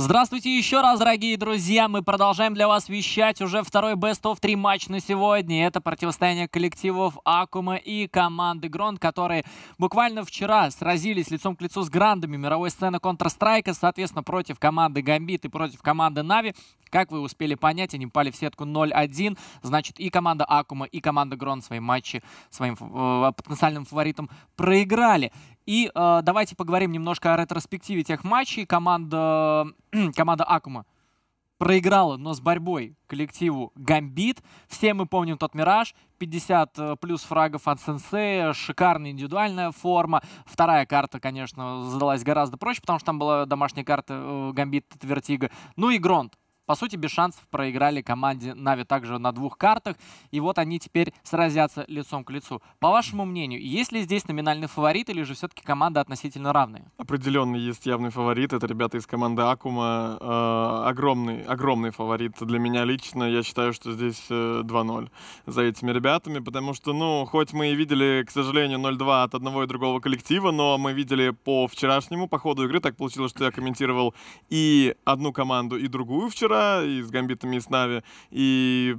Здравствуйте еще раз, дорогие друзья. Мы продолжаем для вас вещать уже второй Best of 3 матч на сегодня. Это противостояние коллективов Акума и команды Гронд, которые буквально вчера сразились лицом к лицу с грандами мировой сцены Counter-Strike, соответственно, против команды Гамбит и против команды Нави. Как вы успели понять, они пали в сетку 0-1. Значит, и команда Акума, и команда Грон свои матчи своим э, потенциальным фаворитом проиграли. И э, давайте поговорим немножко о ретроспективе тех матчей. Команда, команда Акума проиграла, но с борьбой коллективу Гамбит. Все мы помним тот мираж. 50 э, плюс фрагов от Сенсея, шикарная индивидуальная форма. Вторая карта, конечно, задалась гораздо проще, потому что там была домашняя карта э, Гамбит Вертига. Ну и Гронт. По сути, без шансов проиграли команде Нави также на двух картах. И вот они теперь сразятся лицом к лицу. По вашему мнению, есть ли здесь номинальный фаворит или же все-таки команда относительно равные? Определенно есть явный фаворит. Это ребята из команды Акума. Э, огромный, огромный фаворит для меня лично. Я считаю, что здесь 2-0 э, за этими ребятами, потому что, ну, хоть мы и видели, к сожалению, 0-2 от одного и другого коллектива, но мы видели по вчерашнему, по ходу игры, так получилось, что я комментировал и одну команду, и другую вчера, и с Гамбитами из Нави, и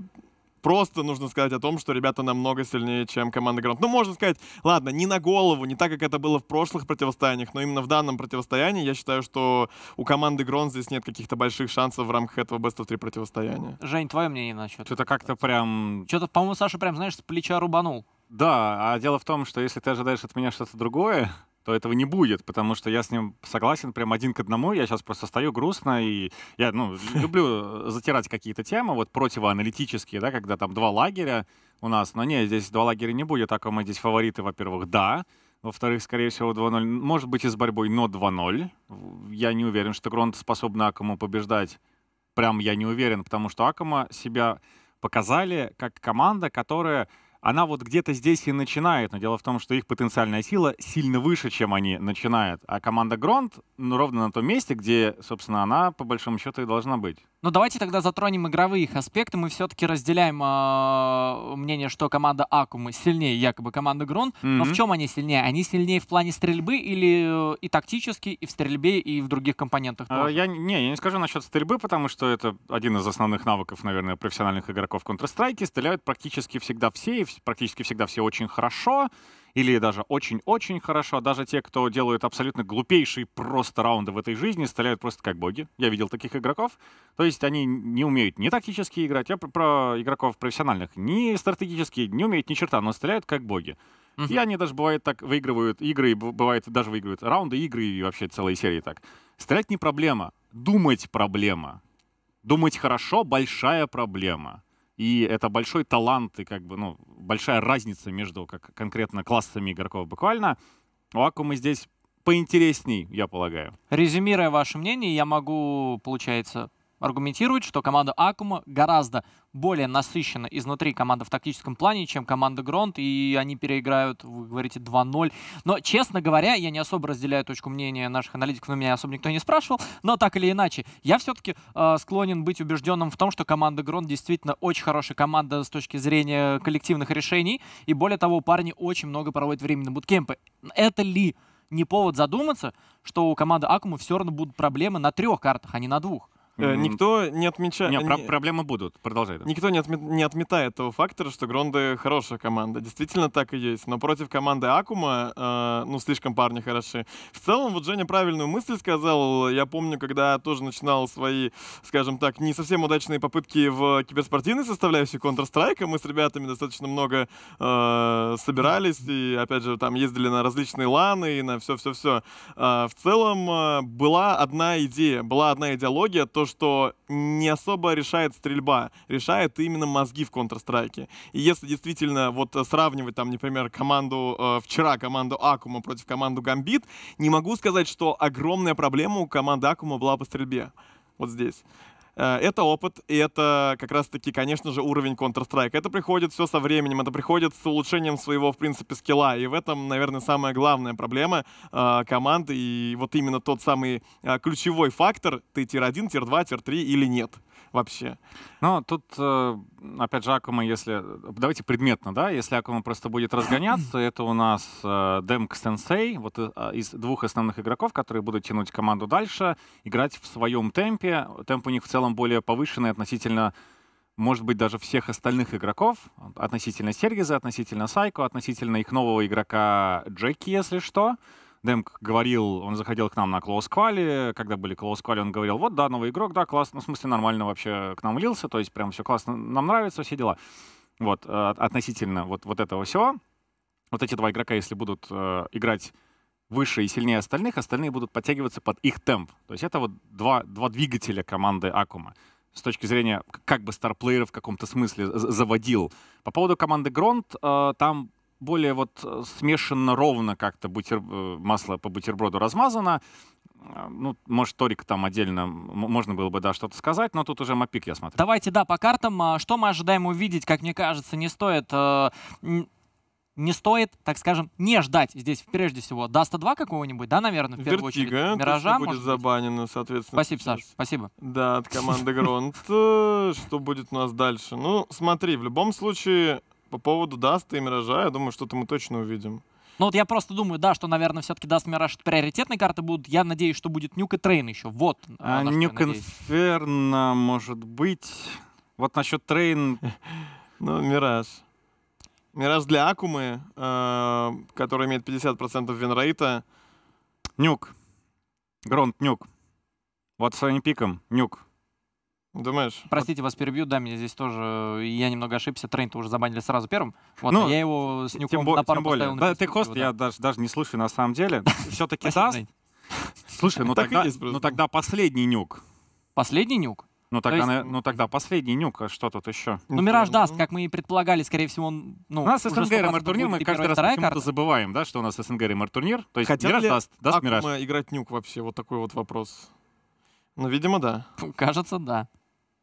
просто нужно сказать о том, что ребята намного сильнее, чем команда Гранд. Ну, можно сказать, ладно, не на голову, не так, как это было в прошлых противостояниях, но именно в данном противостоянии я считаю, что у команды Грон здесь нет каких-то больших шансов в рамках этого Best of 3 противостояния. Жень, твое мнение насчет? Что-то как-то прям... Что-то, по-моему, Саша прям, знаешь, с плеча рубанул. Да, а дело в том, что если ты ожидаешь от меня что-то другое, то этого не будет, потому что я с ним согласен прям один к одному. Я сейчас просто стою грустно, и я ну, люблю э, затирать какие-то темы, вот противоаналитические, да, когда там два лагеря у нас. Но нет, здесь два лагеря не будет, так как мы здесь фавориты, во-первых, да, во-вторых, скорее всего, 2-0. Может быть, и с борьбой, но 2-0. Я не уверен, что Гронт способна Акому побеждать. Прям я не уверен, потому что Акома себя показали как команда, которая она вот где-то здесь и начинает, но дело в том, что их потенциальная сила сильно выше, чем они начинают. А команда Гронт ну, ровно на том месте, где, собственно, она по большому счету и должна быть. Но ну, давайте тогда затронем игровые их аспекты. Мы все-таки разделяем э, мнение, что команда Акумы сильнее якобы команды Грун. Mm-hmm. Но в чем они сильнее? Они сильнее в плане стрельбы или э, и тактически, и в стрельбе, и в других компонентах? А, тоже? А, я, не, я не скажу насчет стрельбы, потому что это один из основных навыков, наверное, профессиональных игроков Counter-Strike. Стреляют практически всегда все, и практически всегда все очень хорошо или даже очень-очень хорошо. Даже те, кто делают абсолютно глупейшие просто раунды в этой жизни, стреляют просто как боги. Я видел таких игроков. То есть они не умеют не тактически играть, я про, игроков профессиональных, не стратегически, не умеют ни черта, но стреляют как боги. Угу. И они даже бывает так выигрывают игры, бывает даже выигрывают раунды игры и вообще целые серии так. Стрелять не проблема, думать проблема. Думать хорошо — большая проблема. И это большой талант и как бы, ну, большая разница между как конкретно классами игроков буквально. У Акумы здесь поинтересней, я полагаю. Резюмируя ваше мнение, я могу, получается, аргументирует, что команда Акума гораздо более насыщена изнутри команда в тактическом плане, чем команда Гронт, и они переиграют, вы говорите, 2-0. Но, честно говоря, я не особо разделяю точку мнения наших аналитиков, но меня особо никто не спрашивал, но так или иначе, я все-таки э, а, склонен быть убежденным в том, что команда Гронт действительно очень хорошая команда с точки зрения коллективных решений, и более того, парни очень много проводят времени на буткемпы. Это ли не повод задуматься, что у команды Акума все равно будут проблемы на трех картах, а не на двух? Э, никто не отмечает... Нет, про проблемы будут, продолжай. Да. Никто не, отме не отметает того фактора, что Гронды хорошая команда. Действительно так и есть. Но против команды Акума, э, ну, слишком парни хороши. В целом, вот Женя правильную мысль сказал. Я помню, когда тоже начинал свои, скажем так, не совсем удачные попытки в киберспортивной составляющей Counter-Strike, мы с ребятами достаточно много э, собирались и, опять же, там ездили на различные ланы и на все-все-все. Э, в целом, э, была одна идея, была одна идеология, то, что что не особо решает стрельба, решает именно мозги в Counter-Strike. И если действительно вот э, сравнивать там, например, команду э, вчера, команду Акума против команду Гамбит, не могу сказать, что огромная проблема у команды Акума была по стрельбе вот здесь. Э, это опыт, и это как раз-таки, конечно же, уровень Counter-Strike. Это приходит все со временем, это приходит с улучшением своего, в принципе, скилла. И в этом, наверное, самая главная проблема э, команды. И вот именно тот самый э, ключевой фактор, ты тир-1, тир-2, тир-3 или нет вообще. Но тут, э, опять же, Акума, если... Давайте предметно, да? Если Акума просто будет разгоняться, это у нас Демк э, Сенсей, вот э, из двух основных игроков, которые будут тянуть команду дальше, играть в своем темпе. Темп у них в целом более повышенный относительно может быть, даже всех остальных игроков, относительно Сергиза, относительно Сайко, относительно их нового игрока Джеки, если что. Дэмк говорил, он заходил к нам на Клоусквали, когда были Клоусквали, он говорил, вот, да, новый игрок, да, классно, ну, в смысле, нормально вообще к нам лился, то есть прям все классно, нам нравится, все дела. Вот, э, относительно вот, вот этого всего. Вот эти два игрока, если будут э, играть выше и сильнее остальных, остальные будут подтягиваться под их темп. То есть это вот два, два двигателя команды Акума с точки зрения как бы старплеера в каком-то смысле заводил. По поводу команды Гронт, э, там более вот э, смешанно ровно как-то бутер... Э, масло по бутерброду размазано. Э, ну, может, Торик там отдельно, можно было бы, да, что-то сказать, но тут уже мапик я смотрю. Давайте, да, по картам. А что мы ожидаем увидеть, как мне кажется, не стоит не стоит, так скажем, не ждать здесь прежде всего Даста 2 какого-нибудь, да, наверное, в первую Вертига, очередь. Миража, будет может забанено, соответственно. Спасибо, сейчас. Саш, спасибо. Да, от команды Гронт. Что будет у нас дальше? Ну, смотри, в любом случае, по поводу Даста и Миража, я думаю, что-то мы точно увидим. Ну вот я просто думаю, да, что, наверное, все-таки Даст Мираж приоритетные карты будут. Я надеюсь, что будет Нюк и Трейн еще. Вот. А, Нюк Инферно, может быть. Вот насчет Трейн... Ну, Мираж. Мираж для Акумы, э, который имеет 50% винрейта. Нюк. Гронт Нюк. Вот своим пиком. Нюк. Думаешь? Простите, вас перебью, да, меня здесь тоже, я немного ошибся, трейн-то уже забанили сразу первым, вот, ну, а я его с нюком на пару тем более. Да, ты хост, его, да. я даже, даже не слушаю на самом деле. Все-таки даст? Слушай, ну тогда, ну тогда последний нюк. Последний нюк? Ну тогда, То есть... ну тогда последний нюк, а что тут еще? Ну Мираж даст, ну. как мы и предполагали, скорее всего, он... Ну, у нас СНГ ремар турнир, мы каждый раз почему-то забываем, да, что у нас СНГ ремар турнир. То есть Хотят Мираж даст, даст Мираж. играть нюк вообще, вот такой вот вопрос. Ну, видимо, да. Кажется, да.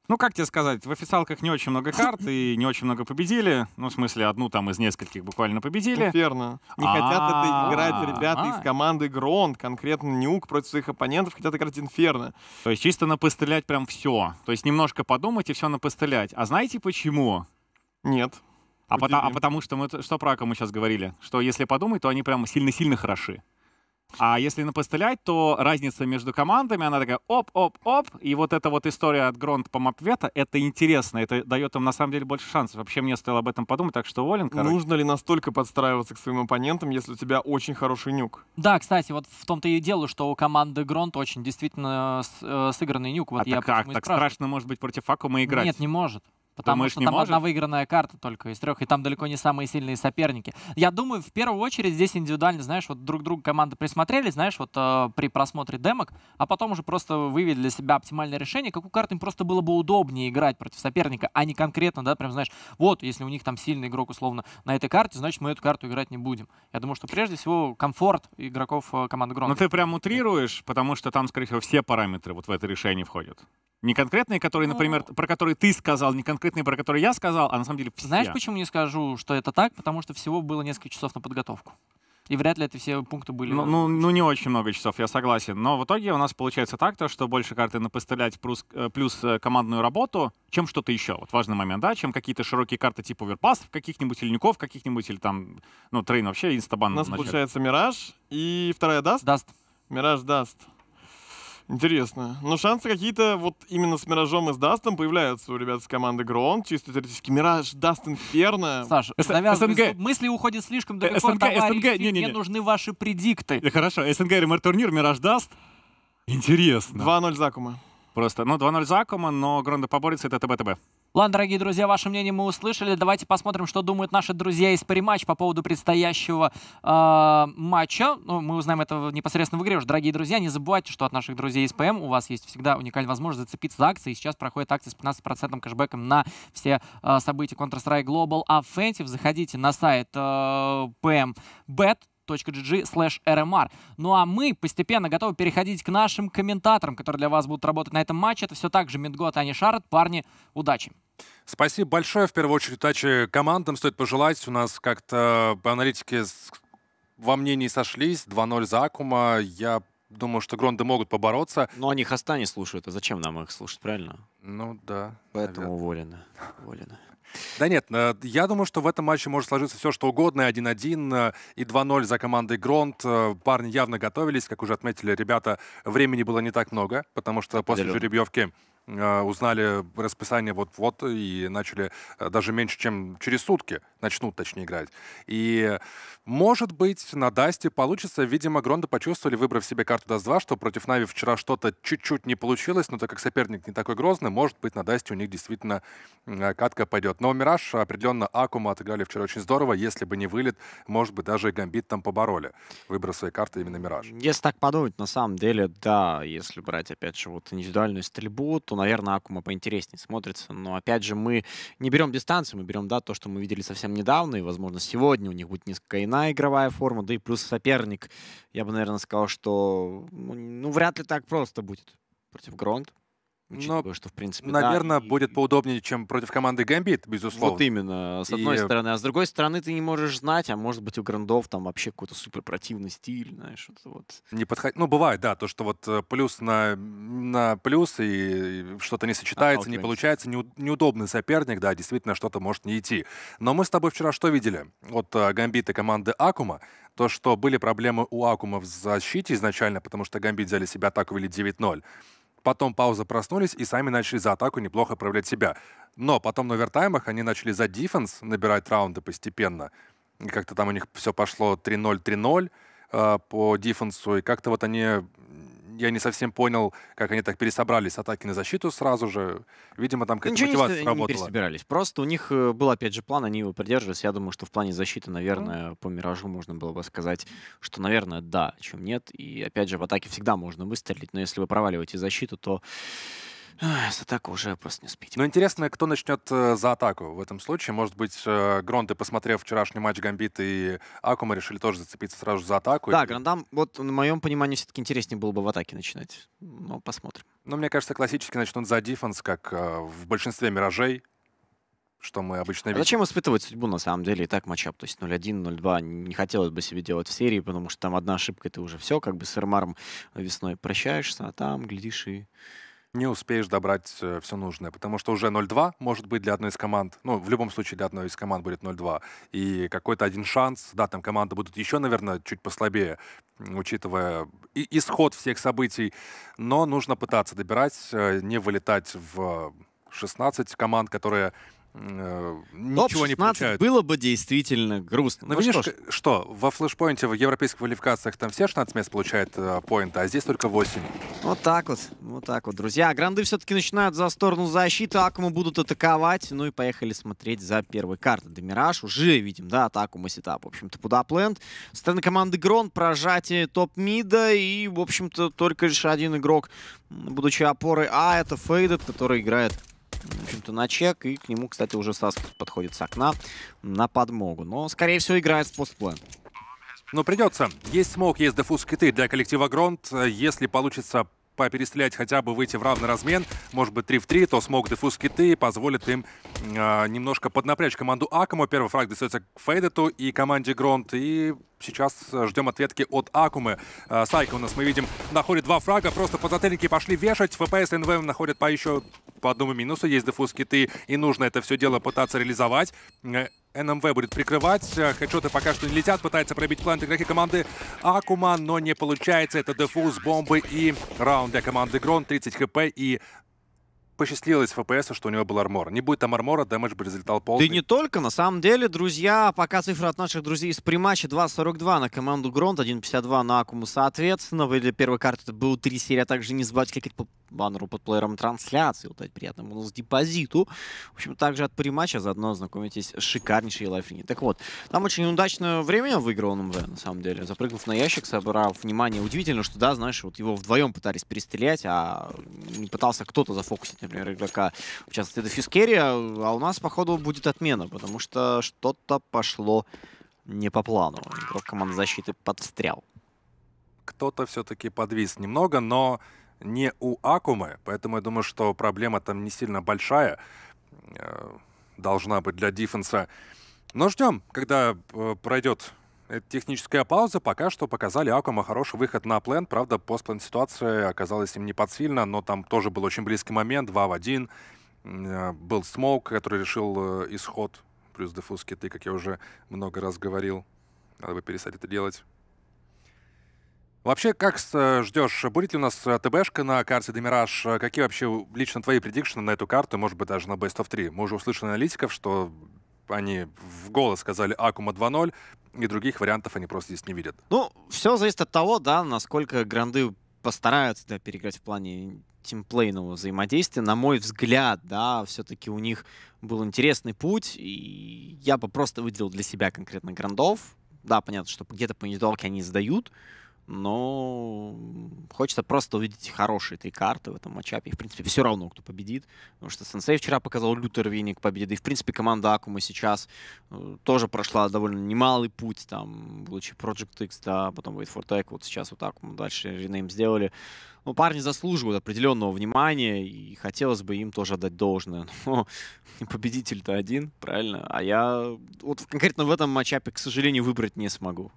Ну, как тебе сказать, в официалках не очень много карт и не очень много победили. Ну, в смысле, одну там из нескольких буквально победили. Верно. Не а, хотят это играть а. ребята из команды Гронд, конкретно Нюк против своих оппонентов, хотят играть Инферно. То есть чисто напостылять прям все. То есть немножко подумать и все напостылять. А знаете почему? Нет. А, потому, а потому что мы, что про Ака мы сейчас говорили? Что если подумать, то они прям сильно-сильно хороши. А если напостылять, то разница между командами, она такая оп-оп-оп, и вот эта вот история от Гронт по Мапвета, это интересно, это дает им на самом деле больше шансов. Вообще мне стоило об этом подумать, так что уволен, короче. Нужно ли настолько подстраиваться к своим оппонентам, если у тебя очень хороший нюк? Да, кстати, вот в том-то и дело, что у команды Гронт очень действительно э, сыгранный нюк. Вот а я так как? Так страшно может быть против мы играть? Нет, не может. Потому Думаешь, что там может? одна выигранная карта только из трех, и там далеко не самые сильные соперники. Я думаю, в первую очередь здесь индивидуально, знаешь, вот друг друга команды присмотрели, знаешь, вот э, при просмотре демок, а потом уже просто вывели для себя оптимальное решение, какую карту им просто было бы удобнее играть против соперника, а не конкретно, да, прям, знаешь, вот, если у них там сильный игрок, условно, на этой карте, значит, мы эту карту играть не будем. Я думаю, что прежде всего комфорт игроков э, команды Гронки. Ну ты прям утрируешь, потому что там, скорее всего, все параметры вот в это решение входят. Не конкретные, которые, ну. например, ну, про которые ты сказал, не конкретные, про которые я сказал, а на самом деле все. Знаешь, почему не скажу, что это так? Потому что всего было несколько часов на подготовку. И вряд ли это все пункты были. Ну, ну, ну, не очень много часов, я согласен. Но в итоге у нас получается так, то, что больше карты напостылять плюс, э, плюс э, командную работу, чем что-то еще. Вот важный момент, да, чем какие-то широкие карты типа верпасов, каких-нибудь, или ников каких-нибудь, или там, ну, трейн вообще, инстабан. У нас начать. получается Мираж и вторая Даст? Даст. Мираж Даст. Интересно. Но шансы какие-то вот именно с Миражом и с Дастом появляются у ребят с команды Грон. Чисто теоретически Мираж, Даст, Инферно. Саш, э, СНГ. мысли уходят слишком далеко. Э, СНГ, СНГ, не, не, Мне нужны ваши предикты. Да э, хорошо, СНГ, ремар-турнир, Мираж, Даст. Интересно. 2-0 Закума. Просто, ну, 2-0 Закума, но Гронда поборется, это ТБ-ТБ. Ладно, дорогие друзья, ваше мнение мы услышали. Давайте посмотрим, что думают наши друзья из Париматч по поводу предстоящего э, матча. Ну, мы узнаем это непосредственно в игре уже. Дорогие друзья, не забывайте, что от наших друзей из ПМ у вас есть всегда уникальная возможность зацепиться за акции. Сейчас проходит акция с 15% кэшбэком на все э, события Counter-Strike Global Offensive. Заходите на сайт э, а, PMBet rmr Ну а мы постепенно готовы переходить к нашим комментаторам, которые для вас будут работать на этом матче. Это все так же Медгот и а Ани Шарот. Парни, удачи! Спасибо большое. В первую очередь удачи командам стоит пожелать. У нас как-то по аналитике во мнении сошлись. 2-0 за Акума. Я думаю, что Гронды могут побороться. Но они Хаста не слушают. А зачем нам их слушать, правильно? Ну да. Поэтому наверное. уволены. уволены. Да нет, э, я думаю, что в этом матче может сложиться все, что угодно. 1-1 и 2-0 э, за командой Гронт. Э, парни явно готовились, как уже отметили ребята. Времени было не так много, потому что после жеребьевки а, узнали расписание вот-вот и начали э, даже меньше, чем через сутки начнут, точнее, играть. И, может быть, на Дасте получится. Видимо, Гронда почувствовали, выбрав себе карту Даст-2, что против Нави вчера что-то чуть-чуть не получилось, но так как соперник не такой грозный, может быть, на Дасте у них действительно а, катка пойдет. Но Мираж определенно Акума отыграли вчера очень здорово. Если бы не вылет, может быть, даже и Гамбит там побороли, выбрав свои карты именно Мираж. Если так подумать, на самом деле, да, если брать, опять же, вот индивидуальную стрельбу, то наверное, Акума поинтереснее смотрится. Но, опять же, мы не берем дистанцию, мы берем, да, то, что мы видели совсем недавно, и, возможно, сегодня у них будет несколько иная игровая форма, да и плюс соперник. Я бы, наверное, сказал, что ну, ну, вряд ли так просто будет против Гронт учитывая, Но, что, в принципе, наверное, да, и... будет поудобнее, чем против команды Гамбит, безусловно. Вот именно, с одной и... стороны. А с другой стороны, ты не можешь знать, а может быть, у Грандов там вообще какой-то супер противный стиль, знаешь, вот. вот. Не подход... Ну, бывает, да, то, что вот э, плюс на, на плюс, и что-то не сочетается, а, не получается, не, неудобный соперник, да, действительно, что-то может не идти. Но мы с тобой вчера что видели? Вот э, Гамбиты команды Акума, то, что были проблемы у Акума в защите изначально, потому что Гамбит взяли себя атаку вели 9-0 потом пауза проснулись и сами начали за атаку неплохо проявлять себя. Но потом на овертаймах они начали за дефенс набирать раунды постепенно. И как-то там у них все пошло 3-0, 3-0 э, по дефенсу. И как-то вот они я не совсем понял, как они так пересобрались с атаки на защиту сразу же. Видимо, там какие то мотивации мотивация не, сработала. не пересобирались. Просто у них э, был, опять же, план, они его придерживались. Я думаю, что в плане защиты, наверное, mm. по «Миражу» можно было бы сказать, что, наверное, да, чем нет. И, опять же, в атаке всегда можно выстрелить, но если вы проваливаете защиту, то за атаку уже просто не спите. Но интересно, кто начнет э, за атаку в этом случае. Может быть, э, Гронты, посмотрев вчерашний матч Гамбит и Акума, решили тоже зацепиться сразу за атаку. Да, и... Грандам, вот на моем понимании, все-таки интереснее было бы в атаке начинать. Но посмотрим. Ну, мне кажется, классически начнут за дефенс, как э, в большинстве миражей что мы обычно а видим. А зачем испытывать судьбу, на самом деле, и так матчап? То есть 0-1, 0-2 не хотелось бы себе делать в серии, потому что там одна ошибка, и ты уже все, как бы с Эрмаром весной прощаешься, а там, глядишь, и не успеешь добрать э, все нужное, потому что уже 0-2 может быть для одной из команд, ну, в любом случае для одной из команд будет 0-2, и какой-то один шанс, да, там команды будут еще, наверное, чуть послабее, учитывая и исход всех событий, но нужно пытаться добирать, э, не вылетать в 16 команд, которые Э, ну, ничего не получают. было бы действительно грустно. Но ну, видишь, ну что, что, во флешпоинте в европейских квалификациях там все 16 мест получают э, поинта, а здесь только 8. Вот так вот, вот так вот, друзья. Гранды все-таки начинают за сторону защиты, Акуму будут атаковать. Ну и поехали смотреть за первой карты. Демираж уже видим, да, атаку мы сетап. В общем-то, пудапленд. Со стороны команды Грон прожатие топ-мида и, в общем-то, только лишь один игрок, будучи опорой А, это Фейдед, который играет в общем-то, на чек. И к нему, кстати, уже Саски подходит с окна на подмогу. Но, скорее всего, играет с постплэном. Но ну, придется. Есть смог, есть дефуз киты для коллектива Гронт. Если получится поперестрелять, хотя бы выйти в равный размен, может быть 3 в 3, то смог дефуз киты позволит им э, немножко поднапрячь команду Акума. Первый фраг достается к Фейдету и команде Гронт. И сейчас ждем ответки от Акумы. Э, Сайка у нас, мы видим, находит два фрага, просто подзатыльники пошли вешать. ВПС и НВМ находят по еще по одному минусу, есть дефуз киты, и нужно это все дело пытаться реализовать. Э, НМВ будет прикрывать. Э, хедшоты пока что не летят. Пытается пробить план игроки команды Акума, но не получается. Это дефуз, бомбы и раунд для команды Грон. 30 хп и посчастливилось ФПСу, что у него был армор. Не будет там армора, дэмэдж бы результат полный. Да не только. На самом деле, друзья, пока цифры от наших друзей из приматча 2.42 на команду Гронт, 1.52 на Акуму, соответственно. Были первой карты, это был три серии, а также не забывайте кликать по баннеру под плеером трансляции, вот этот приятный бонус депозиту. В общем, также от приматча заодно знакомитесь с шикарнейшей лайфлиней. Так вот, там очень удачное время выиграл НМВ, на самом деле. Запрыгнув на ящик, собрал внимание. Удивительно, что, да, знаешь, вот его вдвоем пытались перестрелять, а не пытался кто-то зафокусить например, игрока, в частности, Дефюскерия, а у нас, походу, будет отмена, потому что что-то пошло не по плану. Игрок команды защиты подстрял. Кто-то все-таки подвис немного, но не у Акумы, поэтому я думаю, что проблема там не сильно большая э, должна быть для дефенса. Но ждем, когда э, пройдет техническая пауза. Пока что показали Акума хороший выход на план. Правда, постплан ситуация оказалась им не подсильна, но там тоже был очень близкий момент. 2 в 1. Э, был Смоук, который решил э, исход. Плюс дефуз киты, как я уже много раз говорил. Надо бы перестать это делать. Вообще, как э, ждешь, будет ли у нас ТБшка на карте Демираж? Какие вообще лично твои предикшены на эту карту, может быть, даже на Best of 3? Мы уже услышали аналитиков, что они в голос сказали Акума 2-0 и других вариантов они просто здесь не видят. Ну, все зависит от того, да, насколько гранды постараются да, переиграть в плане тимплейного взаимодействия. На мой взгляд, да, все-таки у них был интересный путь, и я бы просто выделил для себя конкретно грандов. Да, понятно, что где-то по индивидуалке они сдают, но хочется просто увидеть хорошие три карты в этом матчапе. И, в принципе, все равно, кто победит. Потому что Сенсей вчера показал лютый рвение к И, в принципе, команда Акума сейчас э, тоже прошла довольно немалый путь. Там, будучи Project X, да, а потом Wait for Tech. Вот сейчас вот Акуму дальше ренейм сделали. Ну, парни заслуживают определенного внимания, и хотелось бы им тоже отдать должное. Но победитель-то один, правильно? А я вот конкретно в этом матчапе, к сожалению, выбрать не смогу.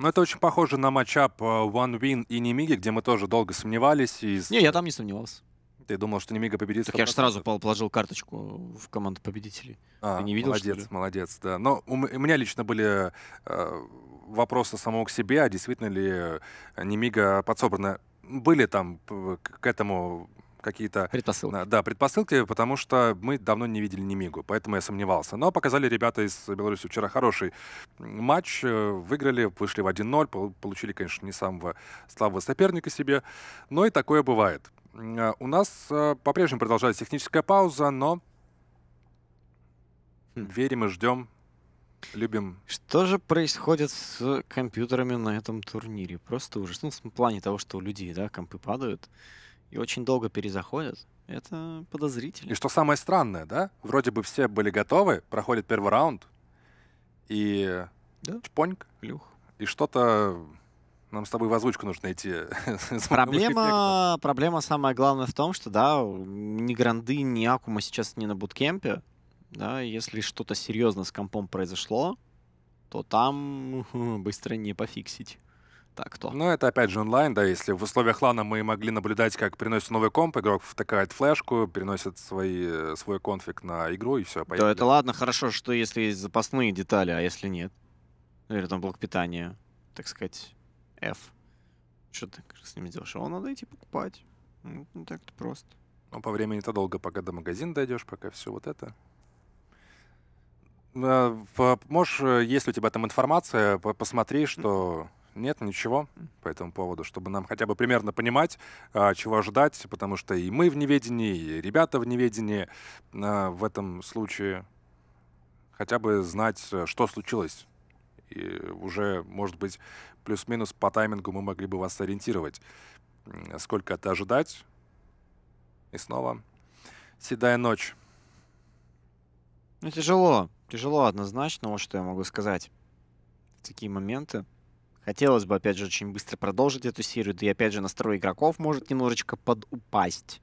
Ну, это очень похоже на матчап э, One Win и Немиги, где мы тоже долго сомневались. И... Не, я там не сомневался. Ты думал, что Немига победит? Так я же сразу положил карточку в команду победителей. А, Ты не видел, молодец, молодец, да. Но у, меня лично были э, вопросы самого к себе, а действительно ли э, Немига подсобрана были там э, к этому какие-то... Предпосылки. Э, да, предпосылки, потому что мы давно не видели Мигу, поэтому я сомневался. Но показали ребята из Беларуси вчера хороший матч, э, выиграли, вышли в 1-0, получили, конечно, не самого слабого соперника себе, но и такое бывает. Э, у нас по-прежнему продолжается техническая пауза, но хм. верим и ждем любим. Что же происходит с компьютерами на этом турнире? Просто ужас. Ну, в плане того, что у людей, да, компы падают и очень долго перезаходят, это подозрительно. И что самое странное, да? Вроде бы все были готовы, проходит первый раунд, и да? чпоньк. Плюх. И что-то нам с тобой в озвучку нужно идти. Проблема, проблема самая главная в том, что, да, ни Гранды, ни Акума сейчас не на буткемпе. Да, если что-то серьезно с компом произошло, то там быстро не пофиксить контакту. Ну, Но это опять же онлайн, да, если в условиях лана мы могли наблюдать, как приносит новый комп, игрок втыкает флешку, переносит свои, э, свой конфиг на игру и все, поехали. Да, это ладно, хорошо, что если есть запасные детали, а если нет? Или там блок питания, так сказать, F. Что ты с ним делаешь? Его надо идти покупать. Ну, так-то просто. Ну, по времени-то долго, пока до магазина дойдешь, пока все вот это. Э, можешь, э, если у тебя там информация, посмотри, что нет ничего по этому поводу, чтобы нам хотя бы примерно понимать, а, чего ожидать, потому что и мы в неведении, и ребята в неведении а, в этом случае хотя бы знать, э, что случилось. И уже, может быть, плюс-минус по таймингу мы могли бы вас ориентировать, сколько это ожидать. И снова седая ночь. Ну, тяжело. Тяжело однозначно, вот что я могу сказать. В такие моменты. Хотелось бы, опять же, очень быстро продолжить эту серию, да и, опять же, настрой игроков может немножечко подупасть.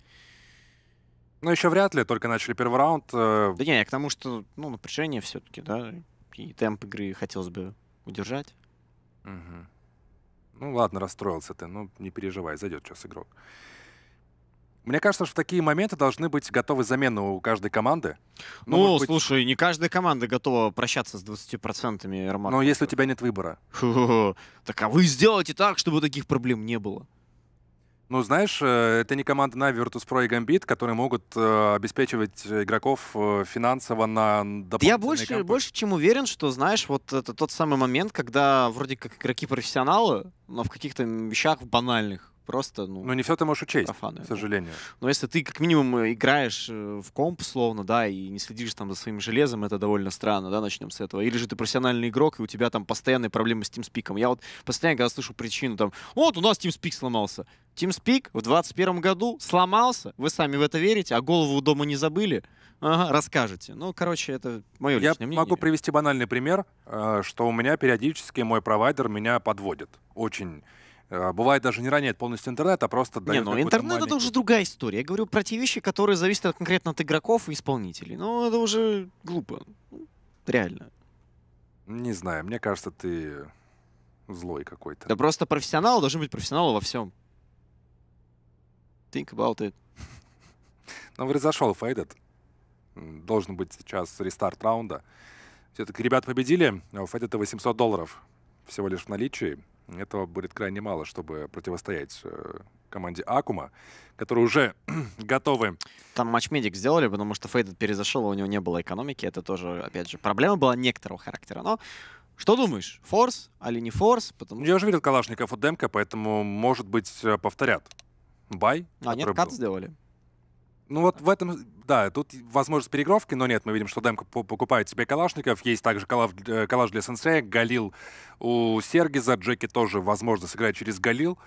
Ну, еще вряд ли, только начали первый раунд. Э, да не, я к тому, что, ну, напряжение все-таки, да, и темп игры хотелось бы удержать. Угу. Ну, ладно, расстроился ты, ну, не переживай, зайдет сейчас игрок. Мне кажется, что в такие моменты должны быть готовы замены у каждой команды. Ну, ну быть... слушай, не каждая команда готова прощаться с 20% Эрмата. Но если у тебя нет выбора. Так а вы сделайте так, чтобы таких проблем не было. Ну, знаешь, э, это не команда на Virtus.pro и Gambit, которые могут э, обеспечивать э, игроков финансово на дополнительные Я больше, больше чем уверен, что, знаешь, вот это тот самый момент, когда вроде как игроки-профессионалы, но в каких-то вещах банальных просто, ну... но не все ты можешь учесть, профаны, к сожалению. Ну. Но если ты как минимум э, играешь э, в комп, словно, да, и не следишь там за своим железом, это довольно странно, да, начнем с этого. Или же ты профессиональный игрок, и у тебя там постоянные проблемы с TeamSpeak. Я вот постоянно, когда слышу причину, там, вот у нас TeamSpeak сломался. TeamSpeak в 2021 году сломался, вы сами в это верите, а голову дома не забыли, ага, расскажете. Ну, короче, это мое личное Я мнение. могу привести банальный пример, э, что у меня периодически мой провайдер меня подводит. Очень а, бывает даже не роняет полностью интернет, а просто дает Не, ну интернет маленький... это уже другая история. Я говорю про те вещи, которые зависят от, конкретно от игроков и исполнителей. Ну, это уже глупо. Ну, реально. Не знаю, мне кажется, ты злой какой-то. Да просто профессионал должен быть профессионалом во всем. Think about it. Ну, произошел фейдед. Должен быть сейчас рестарт раунда. Все-таки ребят победили. У Фейдета 800 долларов всего лишь в наличии этого будет крайне мало, чтобы противостоять э, команде Акума, которые уже готовы. Там матчмедик сделали, потому что Фейд перезашел, у него не было экономики. Это тоже, опять же, проблема была некоторого характера. Но что думаешь, форс или не форс? Потому... Я уже видел Калашников от демка, поэтому, может быть, э, повторят. Бай. А, нет, кат был. сделали. Ну вот в этом, да, тут возможность перегровки, но нет, мы видим, что Демка покупает себе калашников, есть также э, калаш, для сенсея, Галил у Сергиза, Джеки тоже возможно сыграть через Галил,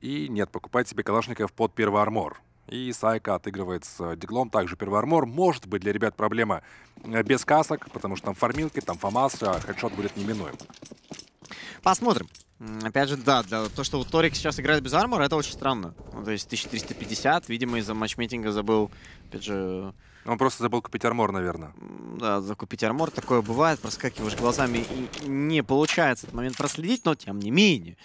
и нет, покупает себе калашников под первый армор. И Сайка отыгрывает с Диглом, также первый армор. Может быть для ребят проблема э, без касок, потому что там фармилки, там фамас, а хедшот будет неминуем. Посмотрим. Опять же, да, для, то, что вот Торик сейчас играет без армора, это очень странно. Ну, то есть 1350, видимо, из-за матчмейтинга забыл, опять же... Он просто забыл купить армор, наверное. Да, закупить армор, такое бывает, проскакиваешь глазами и не получается этот момент проследить, но тем не менее.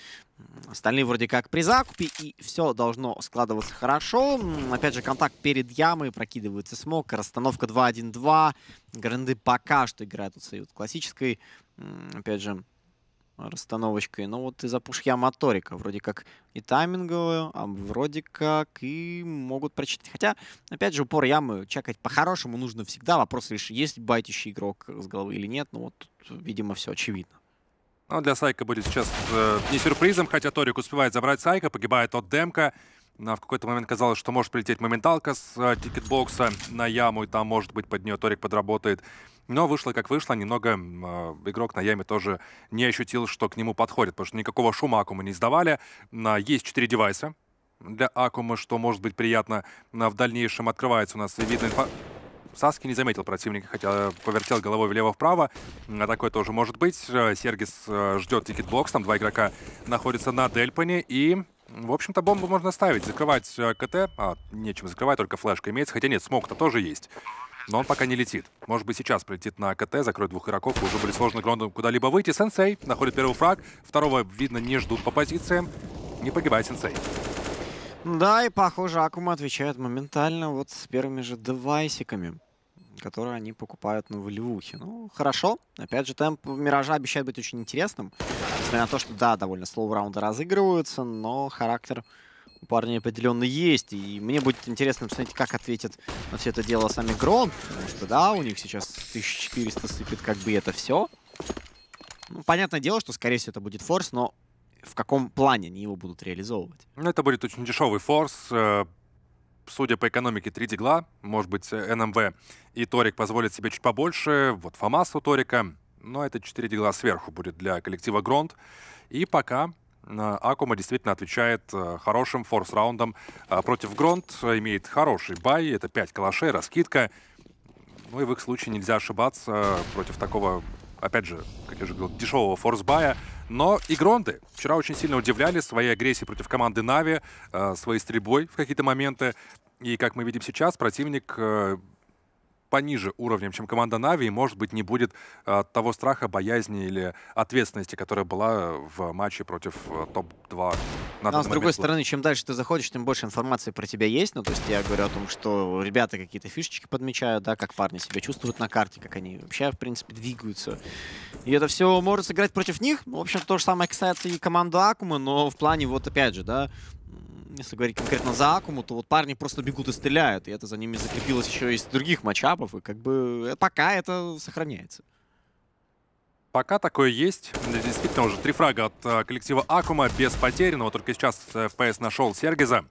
Остальные вроде как при закупе, и все должно складываться хорошо. Опять же, контакт перед ямой, прокидывается смог, расстановка 2-1-2. Гранды пока что играют вот своей классической, опять же, расстановочкой. Но ну, вот из-за пушья моторика вроде как и тайминговую, а вроде как и могут прочитать. Хотя, опять же, упор ямы чекать по-хорошему нужно всегда. Вопрос лишь, есть байтящий игрок с головы или нет. но ну, вот тут, видимо, все очевидно. Ну, а для Сайка будет сейчас э, не сюрпризом, хотя Торик успевает забрать Сайка, погибает от демка. Ну, а в какой-то момент казалось, что может прилететь моменталка с э, тикетбокса на яму, и там, может быть, под нее Торик подработает. Но вышло как вышло, немного а, игрок на яме тоже не ощутил, что к нему подходит, потому что никакого шума Акума не издавали. А, есть четыре девайса для Акума, что может быть приятно а, в дальнейшем. Открывается у нас видно инфа... Саски не заметил противника, хотя повертел головой влево-вправо. А такое тоже может быть. Сергис ждет тикетбокс. Там два игрока находятся на Дельпане. И, в общем-то, бомбу можно ставить. Закрывать КТ. А, нечем закрывать, только флешка имеется. Хотя нет, смог-то тоже есть. Но он пока не летит. Может быть, сейчас прилетит на КТ, закроет двух игроков, уже были сложно грондом куда-либо выйти. Сенсей находит первый фраг, второго, видно, не ждут по позициям. Не погибает Сенсей. Да, и похоже, Акума отвечает моментально вот с первыми же девайсиками, которые они покупают на волевухе. Ну, хорошо. Опять же, темп Миража обещает быть очень интересным. Несмотря на то, что, да, довольно слоу раунды разыгрываются, но характер парни определенно есть. И мне будет интересно посмотреть, как ответят на все это дело сами Грон. Потому что, да, у них сейчас 1400 сыпет как бы это все. Ну, понятное дело, что, скорее всего, это будет форс, но в каком плане они его будут реализовывать? Ну, это будет очень дешевый форс. Э, судя по экономике, 3 дигла, может быть, НМВ и Торик позволят себе чуть побольше. Вот ФАМАС у Торика, но это 4 дигла сверху будет для коллектива Гронт. И пока Э, Акума действительно отвечает э, хорошим форс-раундом э, против Гронт. Имеет хороший бай, это 5 калашей, раскидка. Ну и в их случае нельзя ошибаться против такого, опять же, как я уже говорил, дешевого форс-бая. Но и Гронды вчера очень сильно удивляли своей агрессией против команды Нави, своей стрельбой в какие-то моменты. И, как мы видим сейчас, противник пониже уровнем, чем команда Нави, и, может быть, не будет э, того страха, боязни или ответственности, которая была в матче против э, топ-2. Но, с другой стороны, чем дальше ты заходишь, тем больше информации про тебя есть. Ну, то есть я говорю о том, что ребята какие-то фишечки подмечают, да, как парни себя чувствуют на карте, как они вообще, в принципе, двигаются. И это все может сыграть против них. Ну, в общем, то же самое касается и команды Акумы, но в плане, вот опять же, да, если говорить конкретно за Акуму, то вот парни просто бегут и стреляют, и это за ними закрепилось еще из других матчапов, и как бы э, пока это сохраняется. Пока такое есть. Действительно, уже три фрага от э, коллектива Акума без но вот Только сейчас ФПС э, нашел Сергиза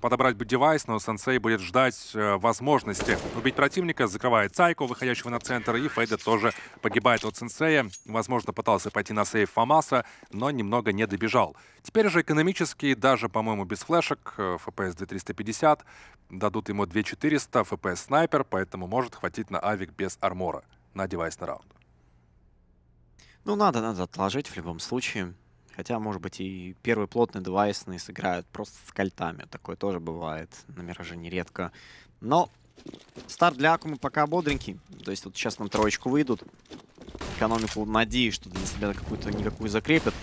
подобрать бы девайс, но Сенсей будет ждать э, возможности убить противника. Закрывает Цайку, выходящего на центр, и Фейда тоже погибает от Сенсея. Возможно, пытался пойти на сейф Фамаса, но немного не добежал. Теперь же экономически, даже, по-моему, без флешек, э, ФПС 2350, дадут ему 2400, FPS снайпер, поэтому может хватить на авик без армора на девайсный раунд. Ну, надо, надо отложить в любом случае. Хотя, может быть, и первый плотный девайсный сыграют просто с кольтами. Такое тоже бывает на Мираже нередко. Но старт для Акума пока бодренький. То есть вот сейчас нам троечку выйдут. Экономику надеюсь, что для себя какую-то никакую закрепят.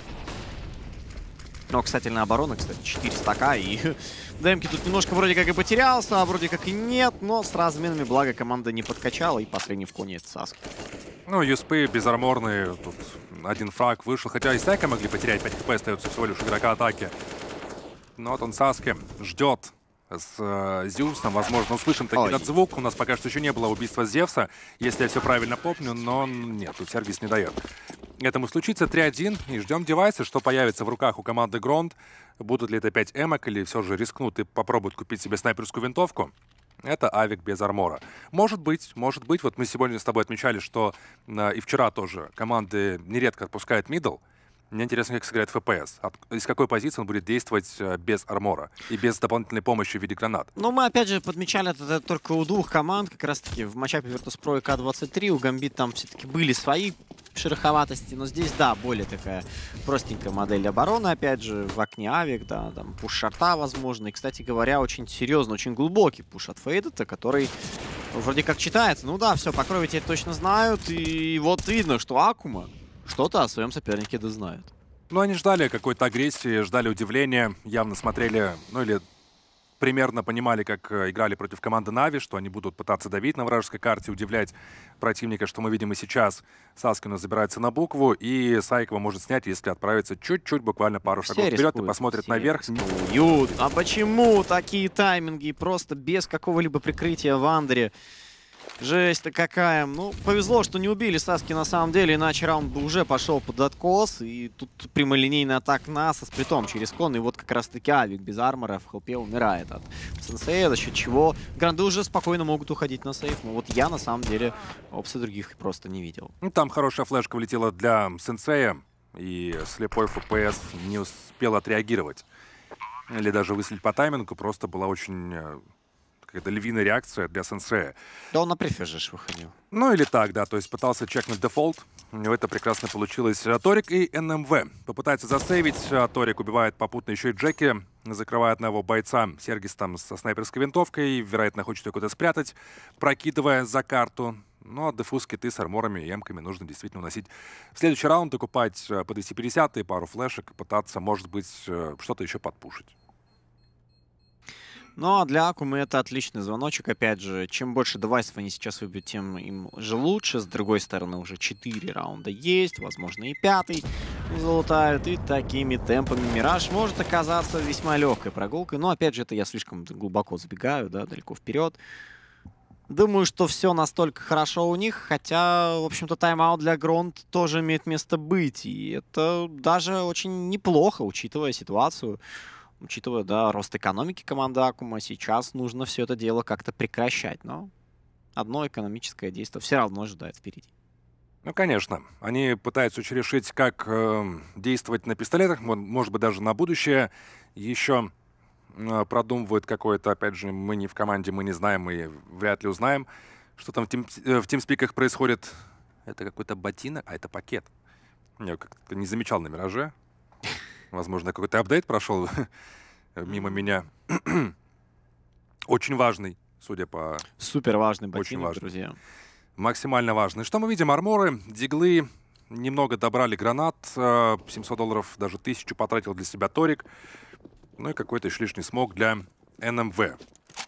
Но, кстати, на оборону, кстати, 400 стака и Демки тут немножко вроде как и потерялся, а вроде как и нет, но с разменами, благо, команда не подкачала, и последний в коне это Саски. Ну, юспы безарморные тут один фраг вышел, хотя и Сека могли потерять, 5 хп остается всего лишь игрока атаки. Но вот он Саски ждет с э, Зеусом. Возможно, услышим таки Ой. этот звук. У нас пока что еще не было убийства Зевса, если я все правильно помню, но нет, тут сервис не дает. Этому случится 3-1, и ждем девайса, что появится в руках у команды Гронд. Будут ли это 5 эмок, или все же рискнут и попробуют купить себе снайперскую винтовку это авик без армора. Может быть, может быть, вот мы сегодня с тобой отмечали, что э, и вчера тоже команды нередко отпускают мидл, мне интересно, как сыграет ФПС. От, из какой позиции он будет действовать э, без армора и без дополнительной помощи в виде гранат? Ну, мы опять же подмечали это только у двух команд, как раз-таки в матчапе Virtus.pro и К-23. У Гамбит там все-таки были свои шероховатости, но здесь, да, более такая простенькая модель обороны, опять же, в окне авик, да, там пуш-шарта, возможно. И, кстати говоря, очень серьезно, очень глубокий пуш от Фейдета, который вроде как читается. Ну да, все, покрове теперь точно знают, и вот видно, что Акума что-то о своем сопернике да знают. Ну, они ждали какой-то агрессии, ждали удивления, явно смотрели, ну или примерно понимали, как э, играли против команды Нави, что они будут пытаться давить на вражеской карте, удивлять противника, что мы видим и сейчас. Саскину забирается на букву, и Сайкова может снять, если отправиться чуть-чуть, буквально пару все шагов рискуют, вперед и посмотрит наверх. Рискуют. А почему такие тайминги? Просто без какого-либо прикрытия в Вандере. Жесть-то какая. Ну, повезло, что не убили Саски на самом деле, иначе раунд бы уже пошел под откос. И тут прямолинейный атак Наса с притом через кон. И вот как раз-таки Авик без армора в хелпе умирает от сенсея, за счет чего гранды уже спокойно могут уходить на сейф. Но вот я на самом деле опсы других просто не видел. Ну, там хорошая флешка влетела для сенсея, и слепой ФПС не успел отреагировать. Или даже выслить по таймингу, просто была очень э, какая-то львиная реакция для сенсея. Да он на префеже выходил. Ну или так, да, то есть пытался чекнуть дефолт, у него это прекрасно получилось. Торик и НМВ попытаются засейвить. Торик убивает попутно еще и Джеки. Закрывает одного бойца. Сергис там со снайперской винтовкой. Вероятно, хочет ее куда-то спрятать, прокидывая за карту. Но ну, а дефуз киты с арморами и эмками нужно действительно уносить. В следующий раунд и купать э, по 250 и пару флешек. Пытаться, может быть, э, что-то еще подпушить. Ну а для Акумы это отличный звоночек. Опять же, чем больше девайсов они сейчас выбьют, тем им же лучше. С другой стороны, уже 4 раунда есть, возможно, и пятый золотают. И такими темпами Мираж может оказаться весьма легкой прогулкой. Но, опять же, это я слишком глубоко забегаю, да, далеко вперед. Думаю, что все настолько хорошо у них, хотя, в общем-то, тайм-аут для Гронт тоже имеет место быть. И это даже очень неплохо, учитывая ситуацию учитывая да, рост экономики команды Акума, сейчас нужно все это дело как-то прекращать. Но одно экономическое действие все равно ожидает впереди. Ну, конечно. Они пытаются очень решить, как э, действовать на пистолетах, может быть, даже на будущее. Еще э, продумывают какое-то, опять же, мы не в команде, мы не знаем мы вряд ли узнаем, что там в, тим, э, происходит. Это какой-то ботинок, а это пакет. Я как-то не замечал на «Мираже». Возможно, какой-то апдейт прошел мимо меня. Очень важный, судя по... Супер важный ботинок, Очень важный. друзья. Максимально важный. Что мы видим? Арморы, диглы, немного добрали гранат, 700 э, долларов, даже тысячу потратил для себя Торик. Ну и какой-то еще лишний смог для НМВ.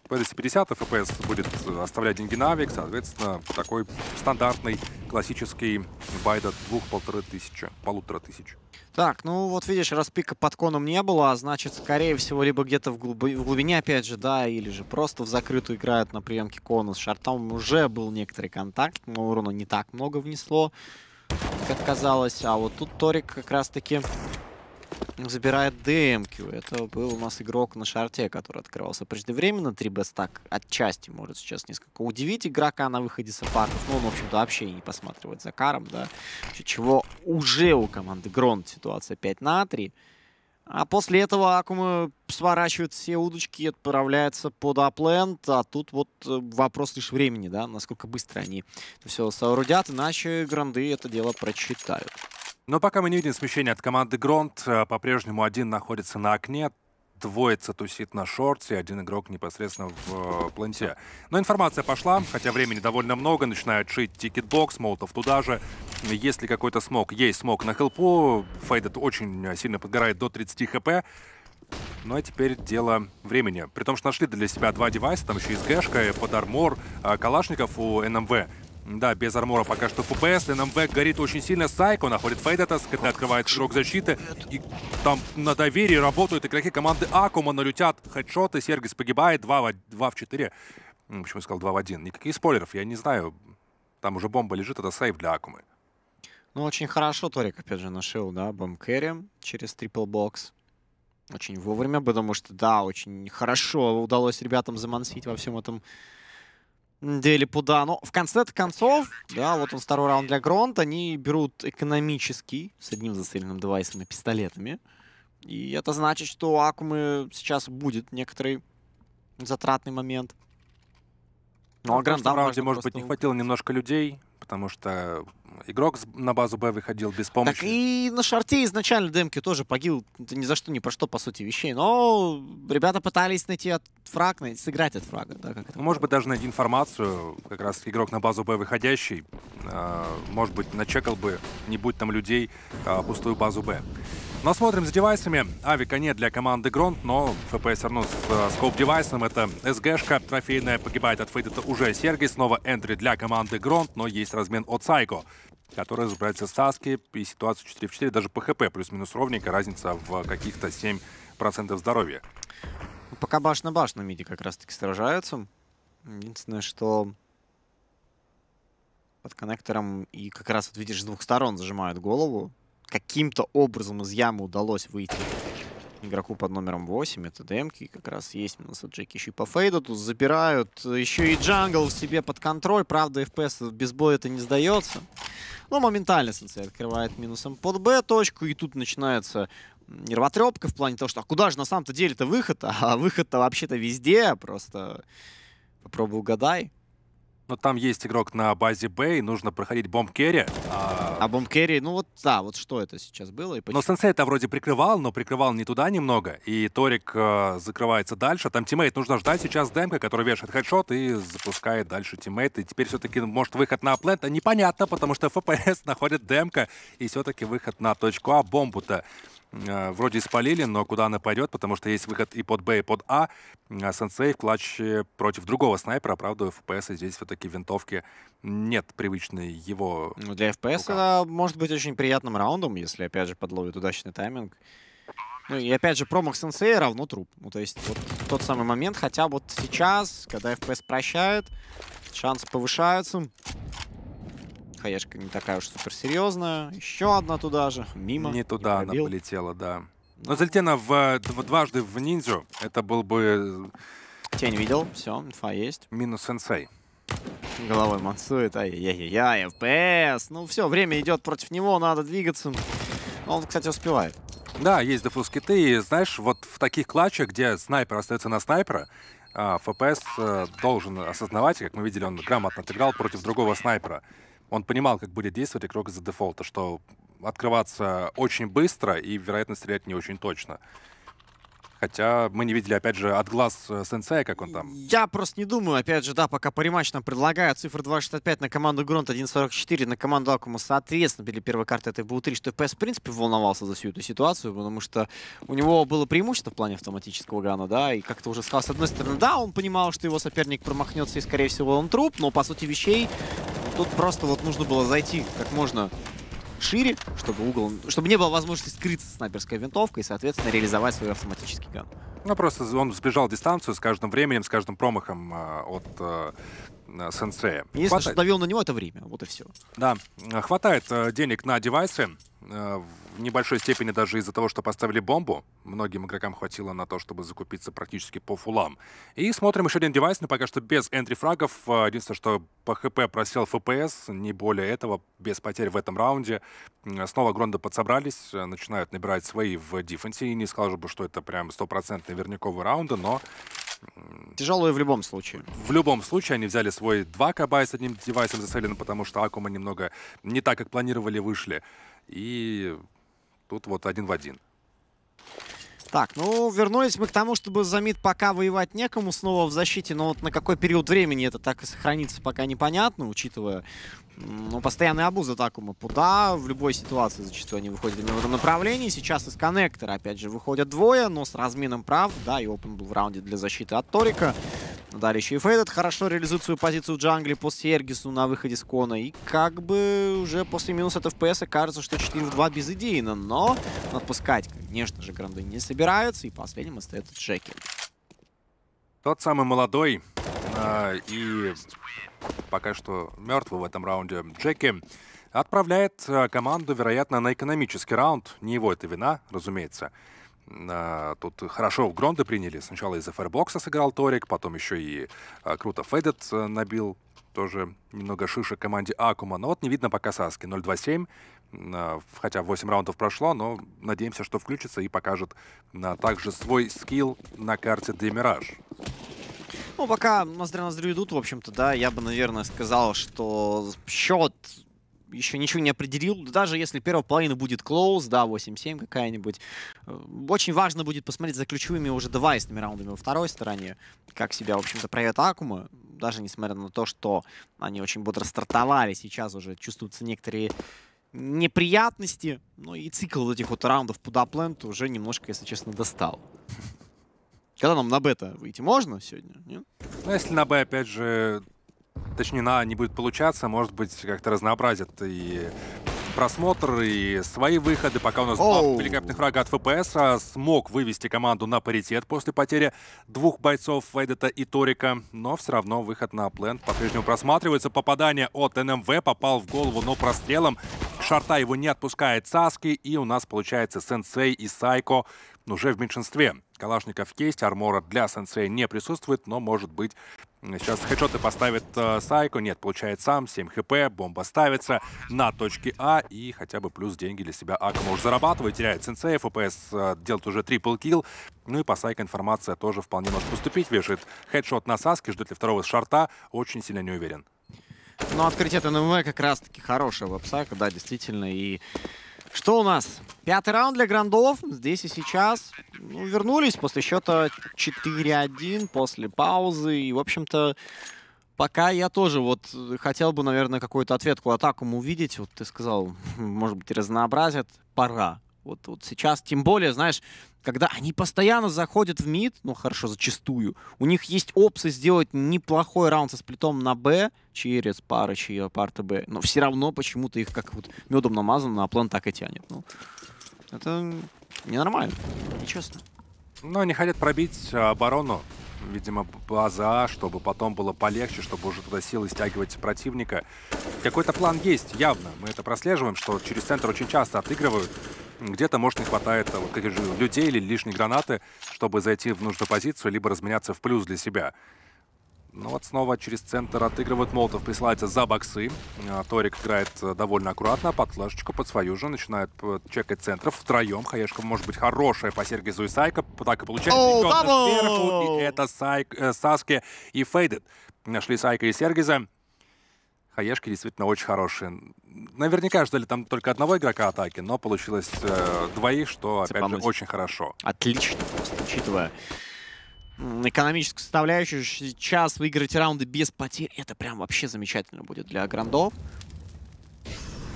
PDC 50 FPS будет э, оставлять деньги на авик, соответственно, такой стандартный классический байда двух полторы тысячи, полутора тысяч. Так, ну вот видишь, раз пика под коном не было, а значит, скорее всего, либо где-то в, глуб... в глубине, опять же, да, или же просто в закрытую играют на приемке кона. С шартом уже был некоторый контакт, но урона не так много внесло, как казалось. А вот тут Торик как раз-таки забирает ДМК. Это был у нас игрок на шарте, который открывался преждевременно. 3 бест так отчасти может сейчас несколько удивить игрока на выходе с апартов. Ну, он, в общем-то, вообще не посматривает за каром, да. Чего уже у команды Гронт ситуация 5 на 3. А после этого Акума сворачивает все удочки, отправляется под апленд. А тут вот э, вопрос лишь времени, да, насколько быстро они все соорудят. Иначе гранды это дело прочитают. Но пока мы не видим смещения от команды Гронт, э, по-прежнему один находится на окне, двоица тусит на шорте, один игрок непосредственно в э, планте. Но информация пошла, хотя времени довольно много, начинают шить тикетбокс, Молотов туда же. Есть ли какой-то смог? Есть смог на хелпу, Фейдет очень сильно подгорает до 30 хп. Ну а теперь дело времени. При том, что нашли для себя два девайса, там еще и СГшка, под армор, а калашников у НМВ. Да, без армора пока что ФПС. НМВ горит очень сильно. Сайко находит фейдета, КТ открывает широк защиты. И там на доверии работают игроки команды Акума. Налютят хедшоты. Сергис погибает. 2 в, 2 в 4. Почему я сказал 2 в 1? Никаких спойлеров, я не знаю. Там уже бомба лежит, это сейф для Акумы. Ну, очень хорошо Торик, опять же, нашел, да, бомбкерри через трипл-бокс. Очень вовремя, потому что, да, очень хорошо удалось ребятам замансить во всем этом Делипуда. Но в конце концов, да, вот он второй раунд для Гронта. Они берут экономический с одним застреленным девайсом и пистолетами. И это значит, что у Акумы сейчас будет некоторый затратный момент. Ну, а Гранд ну, в раунде, может быть, не хватило немножко людей, потому что игрок на базу Б выходил без помощи. Так и на шарте изначально демки тоже погиб Это ни за что, ни про что, по сути, вещей. Но ребята пытались найти от фраг, найти, сыграть от фрага. Да, как может быть, даже найти информацию, как раз игрок на базу Б выходящий, а, может быть, начекал бы, не будь там людей, а, пустую базу Б. Но смотрим с девайсами. Авика нет для команды Гронт, но ФП все равно с э, скоп-девайсом. Это СГшка трофейная погибает от фейдета уже Сергей. Снова энтри для команды Гронт, но есть размен от Сайко который разбирается с Саски и ситуация 4 в 4, даже по ХП плюс-минус ровненько, разница в каких-то 7% здоровья. Пока баш на баш на миде как раз-таки сражаются. Единственное, что под коннектором и как раз, вот видишь, с двух сторон зажимают голову каким-то образом из ямы удалось выйти игроку под номером 8. Это демки, как раз есть минус от Джеки еще и по фейду. Тут забирают еще и джангл в себе под контроль. Правда, FPS без боя это не сдается. Но моментально Сенсей открывает минусом под Б точку. И тут начинается нервотрепка в плане того, что а куда же на самом-то деле это выход? А выход-то вообще-то везде. Просто попробуй угадай. Но там есть игрок на базе Б, и нужно проходить бомб керри. А а бомб Керри, ну вот, да, вот что это сейчас было. И но Сенсей это вроде прикрывал, но прикрывал не туда немного. И Торик э, закрывается дальше. Там тиммейт нужно ждать сейчас Демка, который вешает хедшот и запускает дальше тиммейт. И теперь все-таки, может, выход на плент. Непонятно, потому что ФПС находит Демка. И все-таки выход на точку А бомбу-то Э, вроде спалили, но куда она пойдет, потому что есть выход и под Б, и под А. Э, Сенсей в клатче против другого снайпера, правда, у FPS здесь все-таки винтовки нет привычной его Ну, для FPS рука. она может быть очень приятным раундом, если, опять же, подловит удачный тайминг. Ну и опять же, промах сенсея равно труп. Ну то есть вот тот самый момент, хотя вот сейчас, когда FPS прощает, шансы повышаются. Хаяшка не такая уж суперсерьезная. Еще одна туда же, мимо. Не туда не она полетела, да. Но залетела в, в, дважды в ниндзю. Это был бы... Э, Тень видел, все, инфа есть. Минус сенсей. Головой мансует, ай-яй-яй, ФПС. Ну все, время идет против него, надо двигаться. Он, кстати, успевает. Да, есть дефуз киты, и знаешь, вот в таких клатчах, где снайпер остается на снайпера, а, ФПС э, должен осознавать, как мы видели, он грамотно отыграл против другого снайпера он понимал, как будет действовать игрок из-за дефолта, что открываться очень быстро и, вероятно, стрелять не очень точно. Хотя мы не видели, опять же, от глаз э, сенсея, как он там. Я просто не думаю, опять же, да, пока по рематч нам предлагают цифру 2.65 на команду Гронт, 1.44 на команду Акума, соответственно, были первые карты этой БУ-3, что ПС, в принципе, волновался за всю эту ситуацию, потому что у него было преимущество в плане автоматического гана, да, и как-то уже сказал, с одной стороны, да, он понимал, что его соперник промахнется и, скорее всего, он труп, но, по сути вещей, Тут просто вот нужно было зайти как можно шире, чтобы угол, чтобы не было возможности скрыться снайперской винтовкой и, соответственно, реализовать свой автоматический ган. Ну, просто он сбежал дистанцию с каждым временем, с каждым промахом э, от э, э сенсея. Если хватает... что давил на него, это время. Вот и все. Да. Хватает э, денег на девайсы. Э, в небольшой степени даже из-за того, что поставили бомбу. Многим игрокам хватило на то, чтобы закупиться практически по фулам. И смотрим еще один девайс, но пока что без энтри-фрагов. Э, единственное, что по ХП просел FPS, не более этого, без потерь в этом раунде. Снова Гронда подсобрались, э, начинают набирать свои в дефенсе. И не скажу бы, что это прям стопроцентные верняковые раунды, но Тяжелые в любом случае. В любом случае они взяли свой 2 кбайт с одним девайсом зацеленным, потому что Акума немного не так, как планировали, вышли. И тут вот один в один. Так, ну, вернулись мы к тому, чтобы за мид пока воевать некому снова в защите, но вот на какой период времени это так и сохранится, пока непонятно, учитывая, ну, постоянный обуз Атакума Пуда, в любой ситуации зачастую они выходят именно в этом направлении, сейчас из коннектора, опять же, выходят двое, но с размином прав, да, и опен был в раунде для защиты от Торика, Далее еще и Фейдед хорошо реализует свою позицию в джангле по Сергису на выходе с Кона. И как бы уже после минуса от FPS а кажется, что 4 в 2 безыдейно. Но отпускать, конечно же, гранды не собираются. И последним остается Джеки. Тот самый молодой э, и пока что мертвый в этом раунде Джеки отправляет а, команду, вероятно, на экономический раунд. Не его это вина, разумеется. А, тут хорошо в Гронды приняли. Сначала из фрбокса сыграл Торик, потом еще и а, круто Федет э, набил тоже немного шишек команде Акума. Но вот не видно пока Саски. 0-2-7. А, хотя 8 раундов прошло, но надеемся, что включится и покажет на также свой скилл на карте Демираж. Ну, пока ноздря ноздрю идут, в общем-то, да, я бы, наверное, сказал, что счет еще ничего не определил. Даже если первая половина будет close, да, 8-7 какая-нибудь. Э, очень важно будет посмотреть за ключевыми уже девайсными раундами во второй стороне, как себя, в общем-то, проявят акумы Даже несмотря на то, что они очень бодро стартовали, сейчас уже чувствуются некоторые неприятности. Ну и цикл вот этих вот раундов по дапленту уже немножко, если честно, достал. Когда нам на бета выйти можно сегодня? Нет? Ну, если на Б, опять же, Точнее, на не будет получаться, может быть, как-то разнообразят и просмотр и свои выходы. Пока у нас два oh. великолепных фрага от ФПС а смог вывести команду на паритет после потери двух бойцов Вейдета и Торика. Но все равно выход на плент по-прежнему просматривается. Попадание от НМВ попал в голову, но прострелом. Шарта его не отпускает Саски. И у нас получается Сенсей и Сайко уже в меньшинстве. Калашников есть, армора для сенсея не присутствует, но может быть сейчас хедшоты поставит э, Сайко. Нет, получает сам, 7 хп, бомба ставится на точке А и хотя бы плюс деньги для себя Ака может зарабатывать. Теряет сенсей, ФПС э, делает уже трипл килл. Ну и по Сайко информация тоже вполне может поступить. Вешает хедшот на Саске, ждет ли второго шарта, очень сильно не уверен. Ну открытие ТНВ как раз-таки хорошее веб да, действительно, и что у нас? Пятый раунд для Грандов. Здесь и сейчас. Ну, вернулись после счета 4-1, после паузы. И, в общем-то, пока я тоже вот хотел бы, наверное, какую-то ответку атакам увидеть. Вот ты сказал, может быть, разнообразят. Пора. Вот, вот сейчас, тем более, знаешь, когда они постоянно заходят в мид, ну хорошо, зачастую, у них есть опции сделать неплохой раунд со сплитом на Б через пары чьи а, парты б, но все равно почему-то их как вот медом намазан, на план так и тянет. Ну, это ненормально, нечестно. Ну они хотят пробить а, оборону, видимо, база, а, чтобы потом было полегче, чтобы уже туда силы стягивать противника. Какой-то план есть, явно. Мы это прослеживаем, что через центр очень часто отыгрывают где-то, может, не хватает э, вот, каких же, людей или лишней гранаты, чтобы зайти в нужную позицию, либо разменяться в плюс для себя. Ну вот снова через центр отыгрывают Молотов, присылается за боксы. Э, Торик играет э, довольно аккуратно, под флешечку, под свою же, начинает чекать центров втроем. Хаешка может быть хорошая по Сергею и Сайка, так и получается. Oh, и это Сайк, э, Саски и Фейдед. Нашли Сайка и Сергиза хаешки действительно очень хорошие. Наверняка ждали там только одного игрока атаки, но получилось э, двоих, что, Цепануть. опять же, очень хорошо. Отлично просто, учитывая экономическую составляющую. Сейчас выиграть раунды без потерь, это прям вообще замечательно будет для грандов.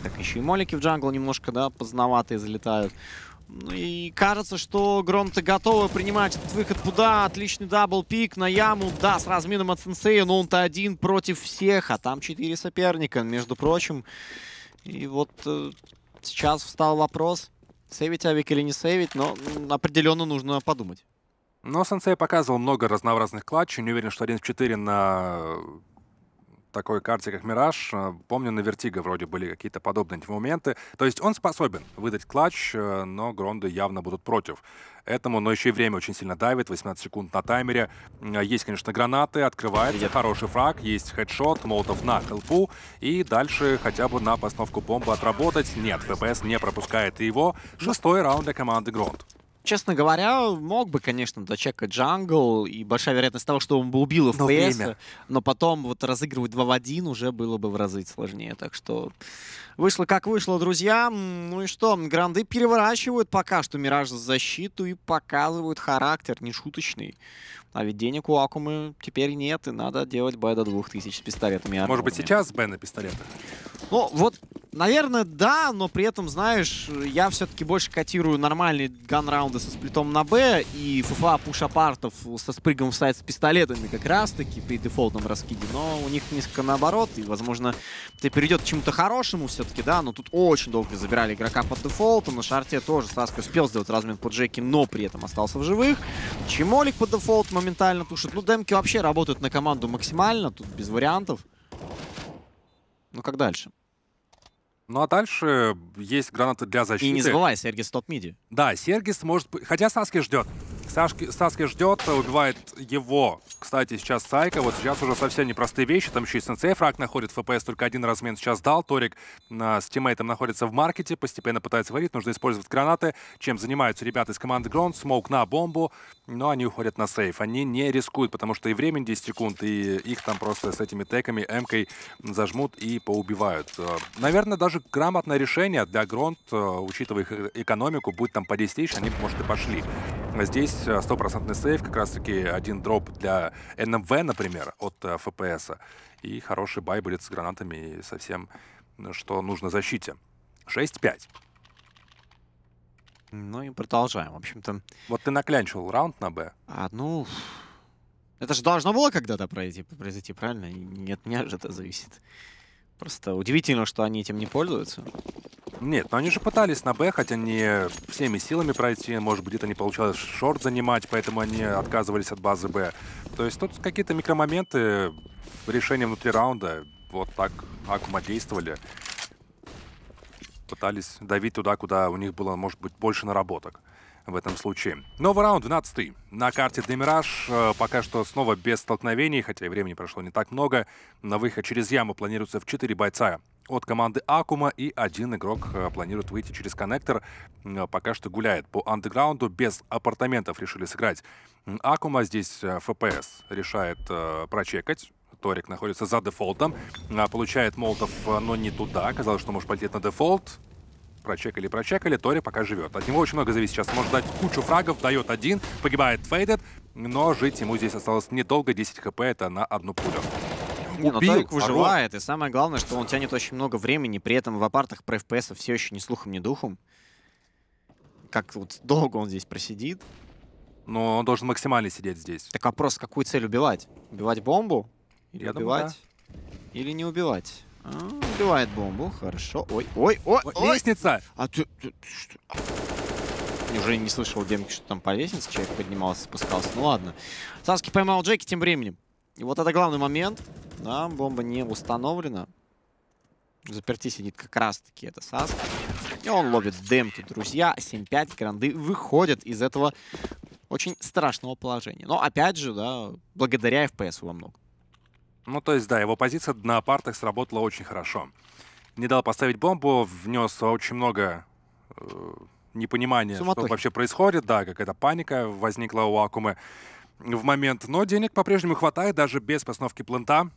Так, еще и молики в джангл немножко, да, поздноватые залетают. Ну и кажется, что Гром-то готовы принимать этот выход куда. Отличный дабл-пик на яму. Да, с размином от сенсея, но он-то один против всех, а там четыре соперника, между прочим. И вот э, сейчас встал вопрос, сейвить авик или не сейвить, но определенно нужно подумать. Но Сенсей показывал много разнообразных клатчей. Не уверен, что один в 4 на такой карте, как Мираж. Э, помню, на Вертиго вроде были какие-то подобные моменты. То есть он способен выдать клатч, э, но Гронды явно будут против этому, но еще и время очень сильно давит, 18 секунд на таймере. Э, есть, конечно, гранаты, открывается, Нет. хороший фраг, есть хедшот, молотов на хелпу, и дальше хотя бы на постановку бомбы отработать. Нет, ФПС не пропускает его. Ну, Шестой раунд для команды Гронт честно говоря, мог бы, конечно, дочекать джангл, и большая вероятность того, что он бы убил в но, время. но потом вот разыгрывать 2 в 1 уже было бы в разы сложнее. Так что вышло как вышло, друзья. Ну и что, гранды переворачивают пока что Мираж за защиту и показывают характер нешуточный. А ведь денег у Акумы теперь нет, и надо делать Б до 2000 с пистолетами. Может быть, сейчас Б на пистолетах? Ну, вот Наверное, да, но при этом, знаешь, я все-таки больше котирую нормальные ганраунды со сплитом на Б и фуфа пуш-апартов со спрыгом в сайт с пистолетами как раз-таки при дефолтном раскиде. Но у них несколько наоборот, и, возможно, это перейдет к чему-то хорошему все-таки, да, но тут очень долго забирали игрока под дефолтом. На шарте тоже Саска успел сделать размен по Джеки, но при этом остался в живых. Чемолик под дефолт моментально тушит. Ну, демки вообще работают на команду максимально, тут без вариантов. Ну, как дальше? Ну а дальше есть гранаты для защиты. И не забывай, Сергис топ-миди. Да, Сергис может... Хотя Саски ждет. Сашки, Саски ждет, убивает его. Кстати, сейчас Сайка, вот сейчас уже совсем непростые вещи. Там еще и сенсей фраг находит, ФПС только один размен сейчас дал. Торик а, с тиммейтом находится в маркете, постепенно пытается варить. Нужно использовать гранаты, чем занимаются ребята из команды Грон. Смоук на бомбу, но они уходят на сейф. Они не рискуют, потому что и времени 10 секунд, и их там просто с этими теками, эмкой зажмут и поубивают. А, наверное, даже грамотное решение для Гронт, а, учитывая их э, экономику, будет там по 10 тысяч, они, может, и пошли. А здесь э, стопроцентный сейф, как раз-таки один дроп для НМВ, например, от э, ФПС. И хороший бай будет с гранатами и совсем, э, что нужно защите. 6-5. Ну и продолжаем, в общем-то. Вот ты наклянчил раунд на Б. А, ну... Это же должно было когда-то произойти, произойти правильно? Нет, не от меня же это зависит. Просто удивительно, что они этим не пользуются. Нет, но они же пытались на Б, хотя не всеми силами пройти. Может быть, где-то не получалось шорт занимать, поэтому они отказывались от базы Б. То есть тут какие-то микромоменты, решения внутри раунда. Вот так Акума действовали. Пытались давить туда, куда у них было, может быть, больше наработок в этом случае. Новый раунд, 12 На карте Демираж э, пока что снова без столкновений, хотя и времени прошло не так много. На выход через яму планируется в 4 бойца от команды Акума, и один игрок э, планирует выйти через коннектор. Э, пока что гуляет по андеграунду, без апартаментов решили сыграть. Акума здесь ФПС решает прочекать. Торик находится за дефолтом, получает молотов, но не туда. Казалось, что может полететь на дефолт прочекали, прочекали. Тори пока живет. От него очень много зависит. Сейчас может дать кучу фрагов, дает один, погибает Фейдед, но жить ему здесь осталось недолго. 10 хп это на одну пулю. Не, но ну, Толик выживает, и самое главное, что он тянет очень много времени, при этом в апартах про FPS все еще ни слухом, ни духом. Как вот долго он здесь просидит. Но он должен максимально сидеть здесь. Так вопрос, какую цель убивать? Убивать бомбу? Или Я убивать? Думаю, да. Или не убивать? А, убивает бомбу. Хорошо. Ой, ой, ой, ой. Лестница! А ты... ты что? Уже не слышал демки, что там по лестнице человек поднимался, спускался. Ну ладно. Саски поймал Джеки тем временем. И вот это главный момент. Да, бомба не установлена. Заперти сидит как раз-таки это Саски. И он ловит демки. Друзья, 7-5 гранды выходят из этого очень страшного положения. Но опять же, да, благодаря FPS во многом. Ну, то есть, да, его позиция на партах сработала очень хорошо. Не дал поставить бомбу, внес очень много э, непонимания, Суматохи. что вообще происходит. Да, какая-то паника возникла у Акумы в момент. Но денег по-прежнему хватает, даже без постановки плента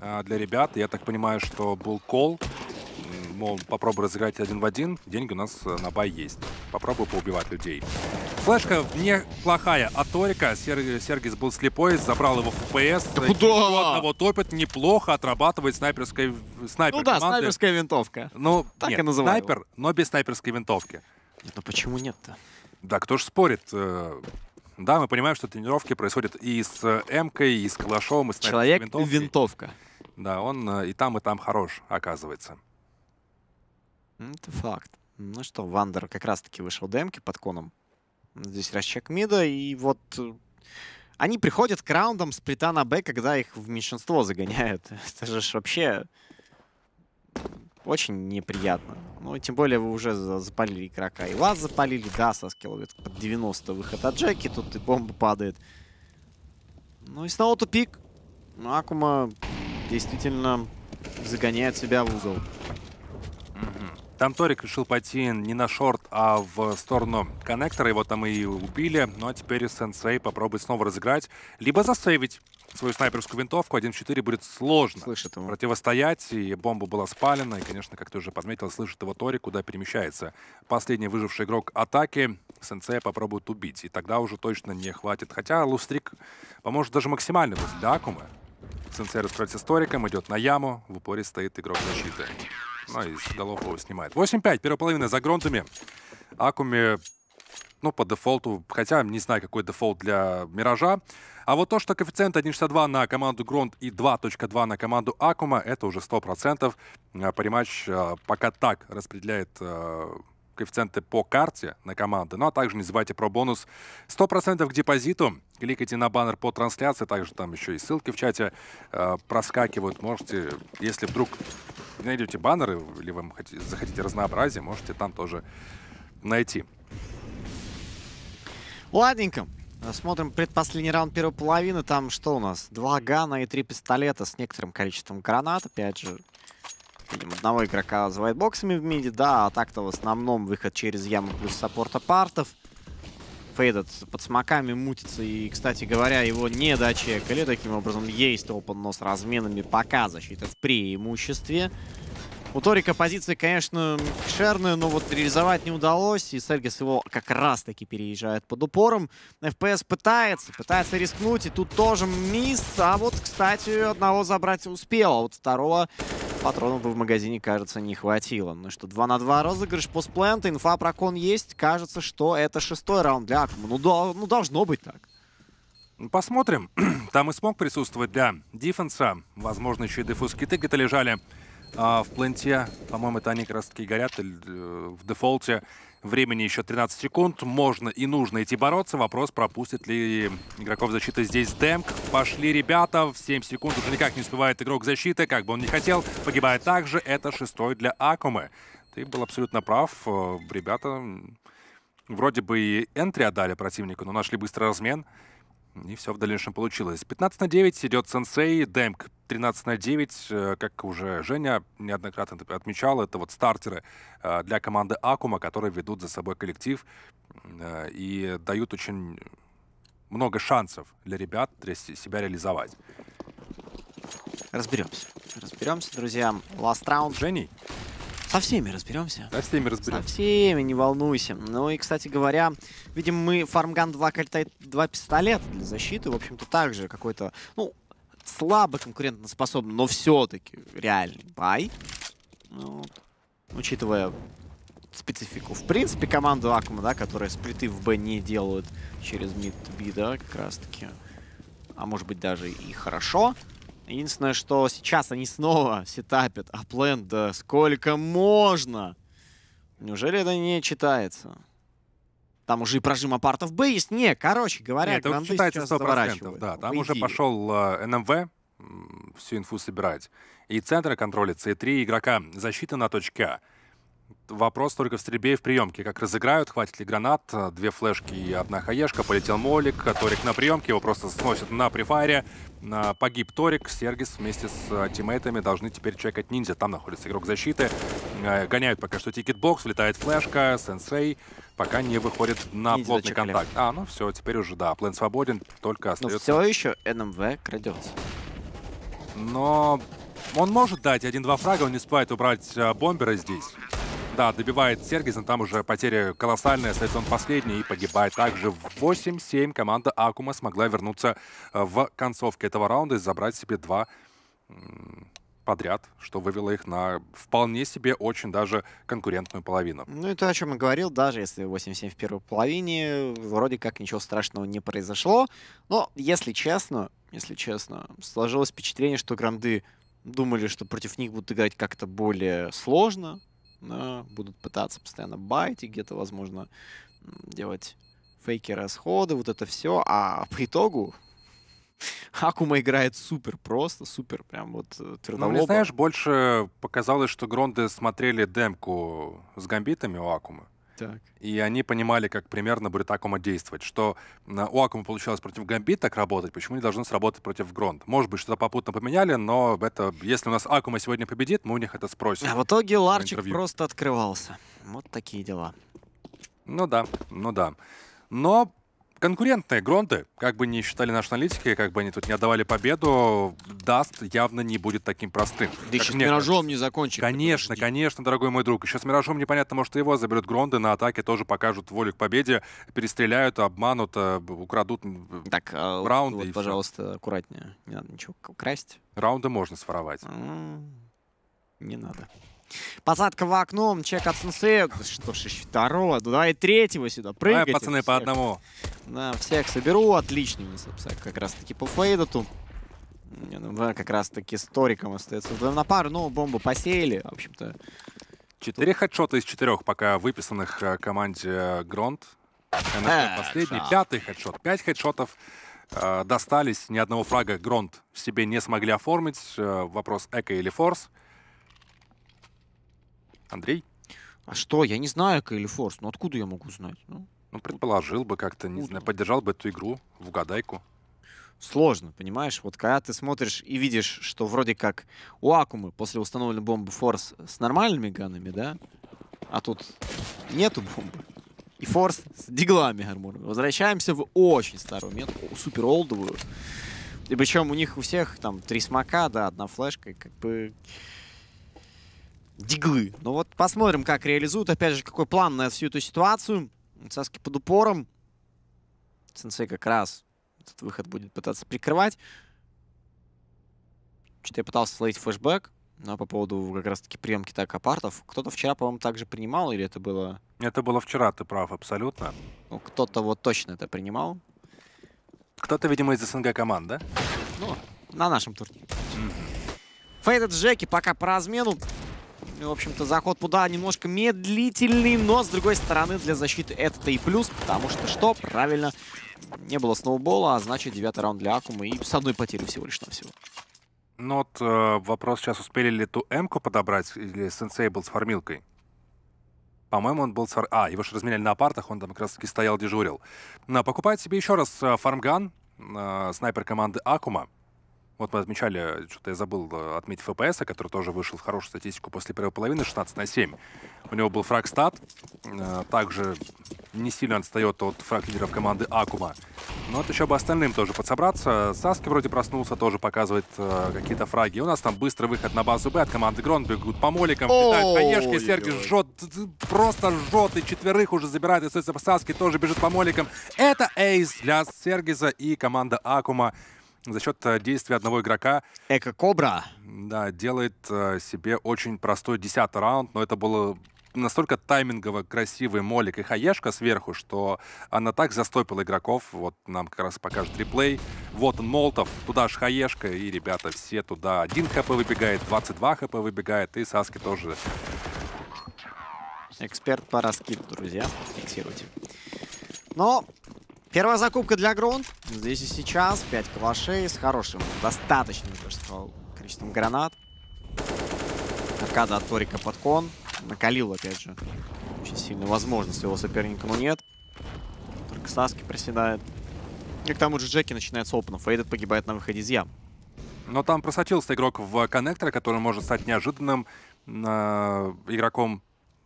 э, для ребят. Я так понимаю, что был кол мол, попробуй разыграть один в один, деньги у нас э, на бай есть. Попробуй поубивать людей. Флешка неплохая А Торика. Сер... Сергис был слепой, забрал его в ФПС. Да куда? Одного топит, неплохо отрабатывает снайперской... снайпер Ну да, команды. снайперская винтовка. Ну, так нет, и называю снайпер, его. но без снайперской винтовки. Нет, ну почему нет-то? Да, кто ж спорит? Э, да, мы понимаем, что тренировки происходят и с э, М-кой, и с Калашом, и с Человек-винтовка. винтовка. Да, он и там, и там хорош, оказывается. Это факт. Ну что, Вандер как раз-таки вышел демки под коном. Здесь расчек мида, и вот э, они приходят к раундам сплита на Б, когда их в меньшинство загоняют. Это же вообще очень неприятно. Ну, тем более вы уже запалили игрока. И вас запалили, да, со скилловит под 90 выход от Джеки, тут и бомба падает. Ну и снова тупик. Акума действительно загоняет себя в угол. Там Торик решил пойти не на шорт, а в сторону коннектора. Его там и убили. Ну а теперь Сенсей попробует снова разыграть. Либо засейвить свою снайперскую винтовку. 1-4 будет сложно слышит его. противостоять. И бомба была спалена. И, конечно, как ты уже подметил, слышит его Торик, куда перемещается. Последний выживший игрок атаки. Сенсея попробует убить. И тогда уже точно не хватит. Хотя Лустрик поможет даже максимально возле Акумы. Сенсерис против историком, идет на яму. В упоре стоит игрок защиты. Ну и его снимает. 8-5, первая половина за грунтами, Акуми, ну, по дефолту, хотя не знаю, какой дефолт для Миража. А вот то, что коэффициент 1.62 на команду грунт и 2.2 на команду Акума, это уже 100%. А, Париматч а, пока так распределяет а, коэффициенты по карте на команды. Ну а также не забывайте про бонус 100% к депозиту. Кликайте на баннер по трансляции, также там еще и ссылки в чате э, проскакивают. Можете, если вдруг найдете баннеры или вам захотите разнообразие, можете там тоже найти. Ладненько. Смотрим предпоследний раунд первой половины. Там что у нас? Два гана и три пистолета с некоторым количеством гранат. Опять же, Видим одного игрока с вайтбоксами в миде, да, а так-то в основном выход через яму плюс саппорта партов. Фейдед под смоками мутится, и, кстати говоря, его не дочекали, таким образом есть опен, но с разменами пока защита в преимуществе. У Торика позиция, конечно, шерная, но вот реализовать не удалось. И Сельгис его как раз-таки переезжает под упором. ФПС пытается, пытается рискнуть, и тут тоже мисс. А вот, кстати, одного забрать успел, а вот второго патронов бы в магазине, кажется, не хватило. Ну что, 2 на 2 розыгрыш, постплент, инфа про кон есть. Кажется, что это шестой раунд для Акума. Ну, да, ну должно быть так. Ну, посмотрим. Там и смог присутствовать для дефенса. Возможно, еще и дефус-киты где-то лежали а, в пленте. По-моему, это они как раз таки горят э, в дефолте. Времени еще 13 секунд. Можно и нужно идти бороться. Вопрос, пропустит ли игроков защиты здесь демк. Пошли ребята. В 7 секунд уже никак не успевает игрок защиты. Как бы он ни хотел, погибает также. Это шестой для Акумы. Ты был абсолютно прав. Э, ребята вроде бы и энтри отдали противнику, но нашли быстрый размен. И все в дальнейшем получилось. 15 на 9 идет сенсей, Дэмк. 13 на 9, э, как уже Женя неоднократно отмечал, это вот стартеры э, для команды Акума, которые ведут за собой коллектив э, и дают очень много шансов для ребят для себя реализовать. Разберемся. Разберемся, друзья. Last раунд. Женей? Со всеми разберемся. Со всеми разберемся. Со всеми, не волнуйся. Ну и, кстати говоря, видим мы фармган 2 кальта 2 пистолета для защиты. В общем-то, также какой-то, ну, слабо конкурентоспособный, но все-таки реальный бай. Ну, учитывая специфику. В принципе, команду Акума, да, которая сплиты в Б не делают через мид-би, да, как раз-таки. А может быть, даже и хорошо. Единственное, что сейчас они снова сетапят Аплен, да сколько можно? Неужели это не читается? Там уже и прожим апартов Б есть. Не, короче говоря, Нет, это считается 100%. Да, там ну, уже пошел э, НМВ всю инфу собирать. И центр контроля и три игрока защита на точке А. Вопрос только в стрельбе и в приемке. Как разыграют, хватит ли гранат, две флешки и одна хаешка. Полетел Молик, Торик на приемке, его просто сносят на префайре. А, погиб Торик, Сергис вместе с а, тиммейтами должны теперь чекать ниндзя. Там находится игрок защиты. А, гоняют пока что тикетбокс, влетает флешка, сенсей. Пока не выходит на ниндзя плотный зачекали. контакт. А, ну все, теперь уже да, план свободен, только ну, остается... Но все еще НМВ крадется. Но он может дать один-два фрага, он не успевает убрать бомбера здесь. Да, добивает Сергисен, там уже потеря колоссальная, остается он последний и погибает. Также в 8-7 команда Акума смогла вернуться э, в концовке этого раунда и забрать себе два подряд, что вывело их на вполне себе очень даже конкурентную половину. Ну и то, о чем я говорил, даже если 8-7 в первой половине, вроде как ничего страшного не произошло. Но, если честно, если честно, сложилось впечатление, что гранды думали, что против них будут играть как-то более сложно, будут пытаться постоянно байтить, где-то, возможно, делать фейки расходы, вот это все, а по итогу Акума играет супер просто, супер прям вот твердолобо. Э, ну, мне, знаешь, больше показалось, что Гронды смотрели демку с гамбитами у Акумы. Так. И они понимали, как примерно будет Акума действовать. Что у Акума получалось против Гамбит так работать, почему не должно сработать против Гронд? Может быть, что-то попутно поменяли, но это, если у нас Акума сегодня победит, мы у них это спросим. А в итоге Ларчик в просто открывался. Вот такие дела. Ну да, ну да. Но конкурентные гронды. Как бы ни считали наши аналитики, как бы они тут не отдавали победу, Даст явно не будет таким простым. Да еще с Миражом кажется. не закончит. Конечно, конечно, дорогой мой друг. Еще с Миражом непонятно, может, его заберут гронды на атаке, тоже покажут волю к победе, перестреляют, обманут, э, украдут так, а раунды. Вот, пожалуйста, все. аккуратнее. Не надо ничего красть. Раунды можно своровать. Не надо. Посадка в окно, чек от сенсея. Что ж, еще второго, давай третьего сюда прыгать. Давай, пацаны, всех. по одному. Да, всех соберу, отлично. Как раз-таки по фейдоту. НМВ ну как раз-таки с Ториком остается вдвоем на пару. Ну, бомбу посеяли, в общем-то. Четыре тут... хедшота из четырех пока выписанных э, команде э, Гронт. Э, последний, пятый хедшот. Пять хедшотов достались, ни одного фрага Гронт себе не смогли оформить. вопрос Эко или Форс. Андрей? А что? Я не знаю Форс, Ну откуда я могу знать? Ну, ну предположил бы как-то, не знаю, поддержал бы эту игру в угадайку. Сложно, понимаешь? Вот когда ты смотришь и видишь, что вроде как у Акумы после установленной бомбы Форс с нормальными ганами, да? А тут нету бомбы. И Форс с диглами гармонами. Возвращаемся в очень старую метку, супер олдовую. И причем у них у всех там три смока, да, одна флешка, как бы диглы. Ну вот посмотрим, как реализуют. Опять же, какой план на всю эту ситуацию. Саски под упором. Сенсей как раз этот выход будет пытаться прикрывать. Что-то я пытался словить флешбэк. Но по поводу как раз-таки приемки так апартов. Кто-то вчера, по-моему, также принимал, или это было... Это было вчера, ты прав, абсолютно. Ну, кто-то вот точно это принимал. Кто-то, видимо, из СНГ команд, да? Ну, на нашем турнире. Mm -hmm. Фейдед Джеки пока по размену. В общем-то, заход туда немножко медлительный, но, с другой стороны, для защиты это-то и плюс, потому что что? Правильно, не было сноубола, а значит, девятый раунд для Акума и с одной потери всего лишь навсего. Ну вот э, вопрос сейчас, успели ли ту М-ку подобрать, или Сенсей был с фармилкой? По-моему, он был... с фар. А, его же разменяли на апартах, он там как раз-таки стоял, дежурил. Но покупает себе еще раз э, фармган, э, снайпер команды Акума. Вот мы отмечали, э, что-то я забыл э, отметить ФПС, который тоже вышел в хорошую статистику после первой половины, 16 на 7. У него был фраг стат, э, также не сильно отстает от фраг лидеров команды Акума. Но это еще бы остальным тоже подсобраться. Саски вроде проснулся, тоже показывает какие-то фраги. у нас там быстрый выход на базу Б от команды Грон. Бегут по моликам, питают конешки. Серги жжет, просто жжет. И четверых уже забирает. И Саски тоже бежит по моликам. Это эйс для Сергиза и команда Акума за счет э, действия одного игрока. Эко-кобра. Да, делает э, себе очень простой десятый раунд, но это было настолько таймингово красивый молик и хаешка сверху, что она так застопила игроков. Вот нам как раз покажет реплей. Вот он, Молотов, туда же хаешка, и, ребята, все туда. Один хп выбегает, 22 хп выбегает, и Саски тоже. Эксперт по раскиду, друзья, фиксируйте. Но Первая закупка для Гронт. Здесь и сейчас. 5 калашей с хорошим, достаточным сказал, количеством гранат. Аркада от Торика под кон. Накалил, опять же. Очень сильную возможность его соперника, но нет. Только Саски проседает. И к тому же Джеки начинает с опенов. этот погибает на выходе из ям. Но там просочился игрок в коннектор, который может стать неожиданным э, игроком,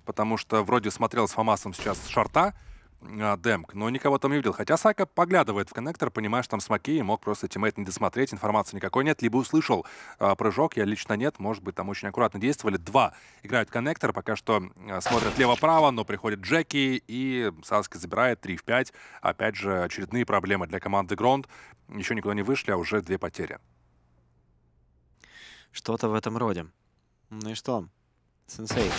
потому что вроде смотрел с Фомасом сейчас шарта, а, демк, но никого там не видел. Хотя Сака поглядывает в коннектор, понимая, что там смоки, и мог просто тиммейт не досмотреть, информации никакой нет, либо услышал э, прыжок, я лично нет, может быть, там очень аккуратно действовали. Два играют коннектор, пока что а, смотрят лево-право, но приходит Джеки, и Саски забирает 3 в 5. Опять же, очередные проблемы для команды Гронд. Еще никуда не вышли, а уже две потери. Что-то в этом роде. Ну и что, сенсей?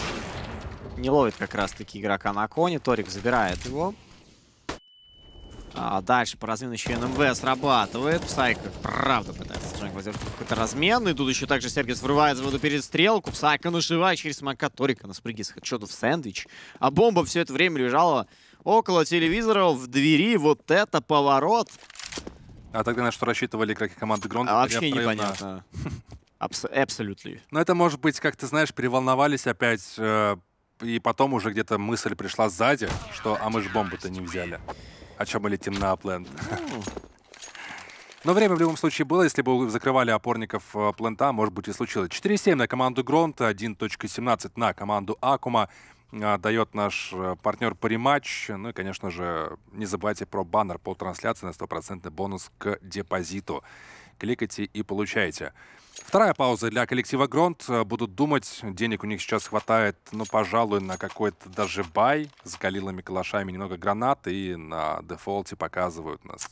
Не ловит как раз-таки игрока на коне. Торик забирает его. А дальше по размену еще НМВ срабатывает. Псай как правда пытается жонглировать какой-то размен. И тут еще также Сергис врывает в эту перестрелку. Псайка нашивает через смока Торика на спрыге с хедшота в сэндвич. А бомба все это время лежала около телевизора в двери. Вот это поворот! А тогда на что рассчитывали игроки команды Гронт? А вообще непонятно. Абсолютно. Но ну, это может быть, как ты знаешь, переволновались опять э, и потом уже где-то мысль пришла сзади, что а мы ж бомбу-то не взяли. О чем мы летим на Апленд. Но время в любом случае было, если бы закрывали опорников э, плента, может быть и случилось. 4-7 на команду Гронт, 1.17 на команду Акума э, дает наш э, партнер по рематч. Ну и, конечно же, не забывайте про баннер по трансляции на стопроцентный бонус к депозиту. Кликайте и получайте. Вторая пауза для коллектива Гронт. Будут думать, денег у них сейчас хватает, ну, пожалуй, на какой-то даже бай с галилами, калашами, немного гранат, и на дефолте показывают нас.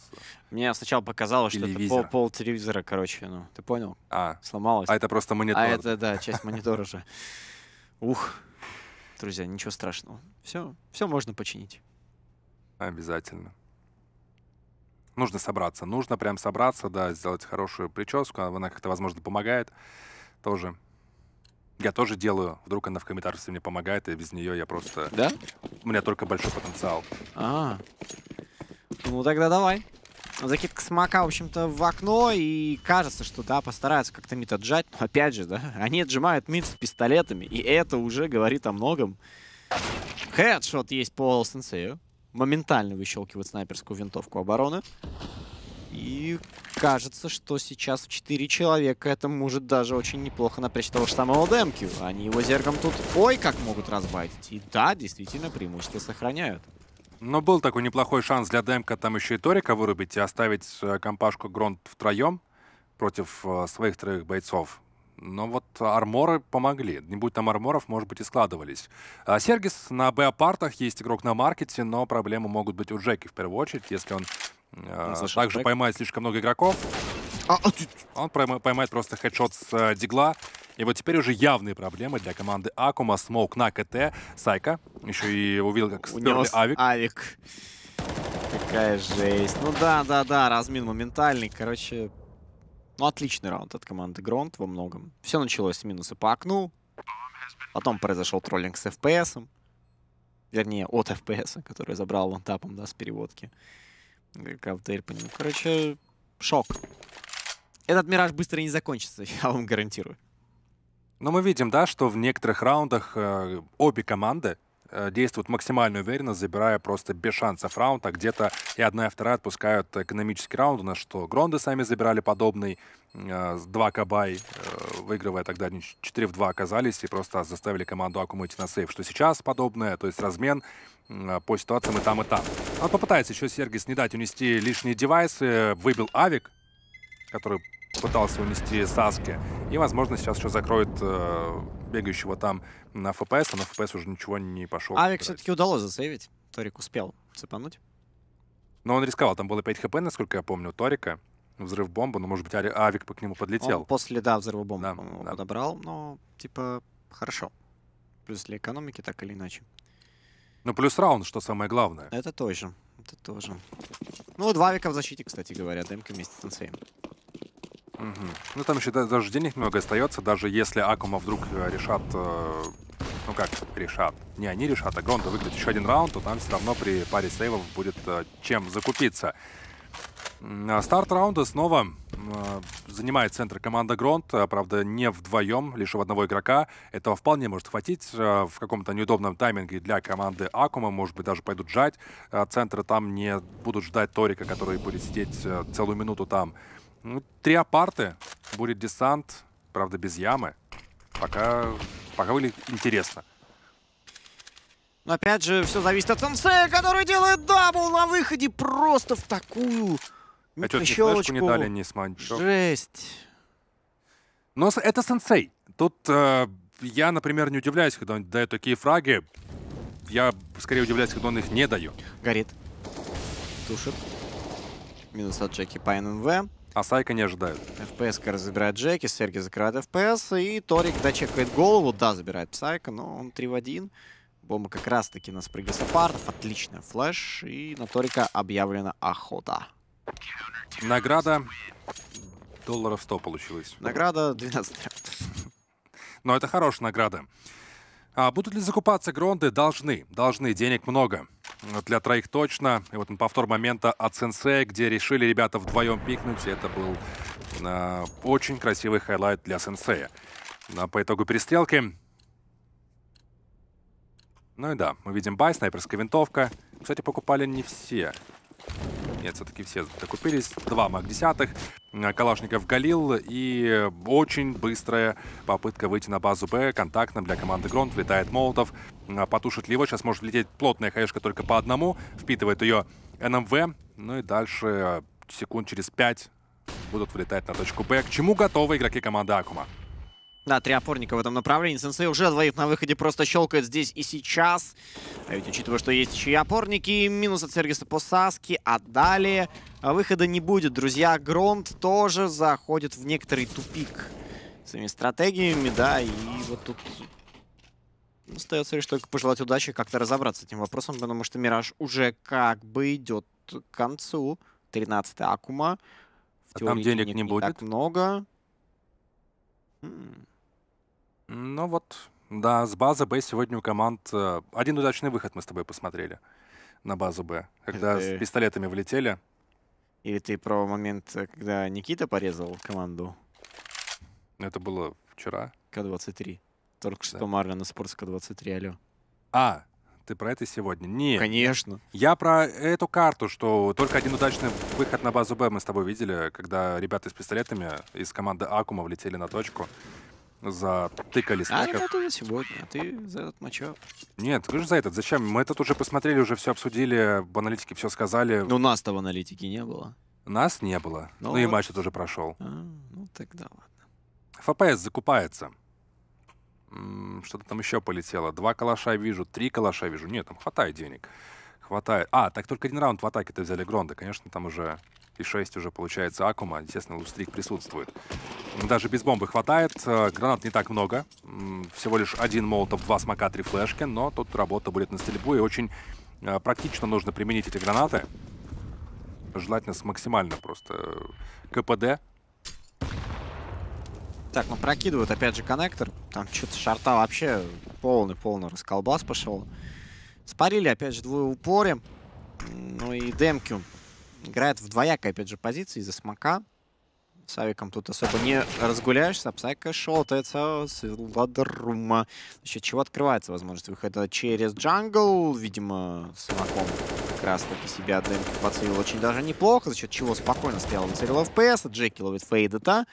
Мне сначала показалось, что это пол, пол телевизора, короче, ну, ты понял? А. Сломалось. А это просто монитор. А это, да, часть монитора же. Ух, друзья, ничего страшного. Все, все можно починить. Обязательно нужно собраться. Нужно прям собраться, да, сделать хорошую прическу. Она как-то, возможно, помогает тоже. Я тоже делаю. Вдруг она в комментариях мне помогает, и без нее я просто... Да? У меня только большой потенциал. А, -а, -а. ну тогда давай. Закидка смока, в общем-то, в окно, и кажется, что, да, постараются как-то мид отжать, но опять же, да, они отжимают мид с пистолетами, и это уже говорит о многом. Хедшот есть по Сенсею моментально выщелкивает снайперскую винтовку обороны. И кажется, что сейчас в 4 человека это может даже очень неплохо напрячь того же самого Демкью. Они его зергом тут ой как могут разбайтить. И да, действительно, преимущество сохраняют. Но был такой неплохой шанс для Демка там еще и Торика вырубить и оставить э, компашку Гронт втроем против э, своих троих бойцов. Но вот арморы помогли. Не будь там арморов, может быть, и складывались. А Сергис на Беопартах есть игрок на маркете, но проблемы могут быть у Джеки в первую очередь, если он э, ну, также поймает слишком много игроков. А, а, он поймает просто хедшот с э, Дигла. И вот теперь уже явные проблемы для команды Акума. Смоук на КТ. Сайка еще и увидел, как сперли Авик. Авик. Какая жесть. Ну да, да, да, размин моментальный. Короче, ну, отличный раунд от команды Гронт во многом. Все началось с минуса по окну. Потом произошел троллинг с FPS. Вернее, от FPS, который забрал вантапом, да, с переводки. Кавдейль по нему. Короче, шок. Этот мираж быстро не закончится, я вам гарантирую. Но мы видим, да, что в некоторых раундах э, обе команды Э, действуют максимально уверенно, забирая просто без шансов раунд, а где-то и одна, и вторая отпускают экономический раунд, у нас что Гронды сами забирали подобный, 2 э, кабай, э, выигрывая тогда они 4 в 2 оказались и просто заставили команду Акуму на сейф, что сейчас подобное, то есть размен по ситуациям и там, и там. Он а попытается еще Сергис не дать унести лишние девайсы, выбил Авик, который пытался унести Саски, и, возможно, сейчас еще закроет бегающего там на ФПС, а на ФПС уже ничего не пошел. Авик все-таки удалось засейвить. Торик успел цепануть. Но он рисковал. Там было 5 хп, насколько я помню, Торика. Взрыв бомбы, но, может быть, Авик по к нему подлетел. Он после, да, взрыва бомбы да, да. подобрал, но, типа, хорошо. Плюс для экономики, так или иначе. Ну, плюс раунд, что самое главное. Это тоже, это тоже. Ну, два века в защите, кстати говоря, демка вместе с Сенсеем. Угу. Ну там еще даже денег много остается, даже если Акума вдруг э, решат, э, ну как решат, не они решат, а Гронда выиграет еще один раунд, то там все равно при паре сейвов будет э, чем закупиться. А старт раунда снова занимает центр команда Гронт, правда не вдвоем, лишь у одного игрока. Этого вполне может хватить в каком-то неудобном тайминге для команды Акума, может быть даже пойдут жать. Центры там не будут ждать Торика, который будет сидеть целую минуту там. Ну, три апарты. Будет десант. Правда, без ямы. Пока, пока выглядит интересно. Но опять же, все зависит от сенсея, который делает дабл на выходе просто в такую а микрощелочку. не дали, не сманчок. Жесть. Но это сенсей. Тут э, я, например, не удивляюсь, когда он дает такие фраги. Я скорее удивляюсь, когда он их не дает. Горит. Тушит. Минус от Джеки по НМВ а Сайка не ожидают. ФПС-ка забирает Джеки, Сергей закрывает ФПС, и Торик дочекает голову. Да, забирает Сайка, но он 3 в 1. Бомба как раз-таки на спрыге Сапартов. Отличная флеш, и на Торика объявлена охота. Награда долларов 100 получилось. Награда 12 Но это хорошая награда. А будут ли закупаться гронды? Должны. Должны. Денег много. Для троих точно. И вот он повтор момента от сенсея, где решили ребята вдвоем пикнуть. И это был э, очень красивый хайлайт для сенсея. Но а по итогу перестрелки. Ну и да, мы видим бай, снайперская винтовка. Кстати, покупали не все. Нет, все-таки все докупились. Два МАК-10, э, Калашников Галил и очень быстрая попытка выйти на базу Б. Контактным для команды Гронт влетает Молотов. Э, потушит ли его. Сейчас может лететь плотная хаешка только по одному. Впитывает ее НМВ. Ну и дальше э, секунд через пять будут вылетать на точку Б. К чему готовы игроки команды Акума? Да, три опорника в этом направлении. Сенсей уже двоих на выходе просто щелкает здесь и сейчас. А ведь учитывая, что есть еще и опорники, минус от Сергиса по Саске. А далее выхода не будет. Друзья, Гронт тоже заходит в некоторый тупик своими стратегиями, да, и вот тут остается лишь только пожелать удачи как-то разобраться с этим вопросом, потому что Мираж уже как бы идет к концу. 13 Акума. В а там денег не, не будет. так много. М хм. Ну вот, да, с базы Б сегодня у команд... Э, один удачный выход мы с тобой посмотрели на базу Б, когда с пистолетами влетели. Или ты про момент, э, когда Никита порезал команду Это было вчера. К-23? Только что Да. Марлен и Спортс К-23, алло. А, ты про это сегодня? Не. Конечно. Я про эту карту, что только один удачный выход на базу Б мы с тобой видели, когда ребята с пистолетами из команды Акума влетели на точку затыкали снэков. А это на сегодня, а ты за этот матчап. Нет, ты же за этот. Зачем? Мы этот уже посмотрели, уже все обсудили, в аналитике все сказали. Ну, нас-то в аналитике не было. Нас не было. Ну, ну вот. и матч тоже прошел. А, ну тогда ладно. ФПС закупается. Что-то там еще полетело. Два калаша вижу, три калаша вижу. Нет, там хватает денег. Хватает. А, так только один раунд в атаке-то взяли Гронда. Конечно, там уже и 6 уже получается Акума. Естественно, лустрик присутствует. Даже без бомбы хватает. Э, гранат не так много. Всего лишь один молотов, два смока, три флешки. Но тут работа будет на стрельбу. И очень э, практично нужно применить эти гранаты. Желательно с максимально просто э, КПД. Так, ну прокидывают опять же коннектор. Там что-то шарта вообще полный-полный расколбас пошел. Спарили опять же двое упоре. Ну и демки играет в двоякой, опять же, позиции из-за смока. С Авиком тут особо не разгуляешься. А Псайка шотается с Ладорума. Еще чего открывается возможность выхода через джангл. Видимо, с смоком как раз таки себя Дэмки подсвил очень даже неплохо, за счет чего спокойно стоял на ЦРЛ ФПС. Джеки ловит фейдета.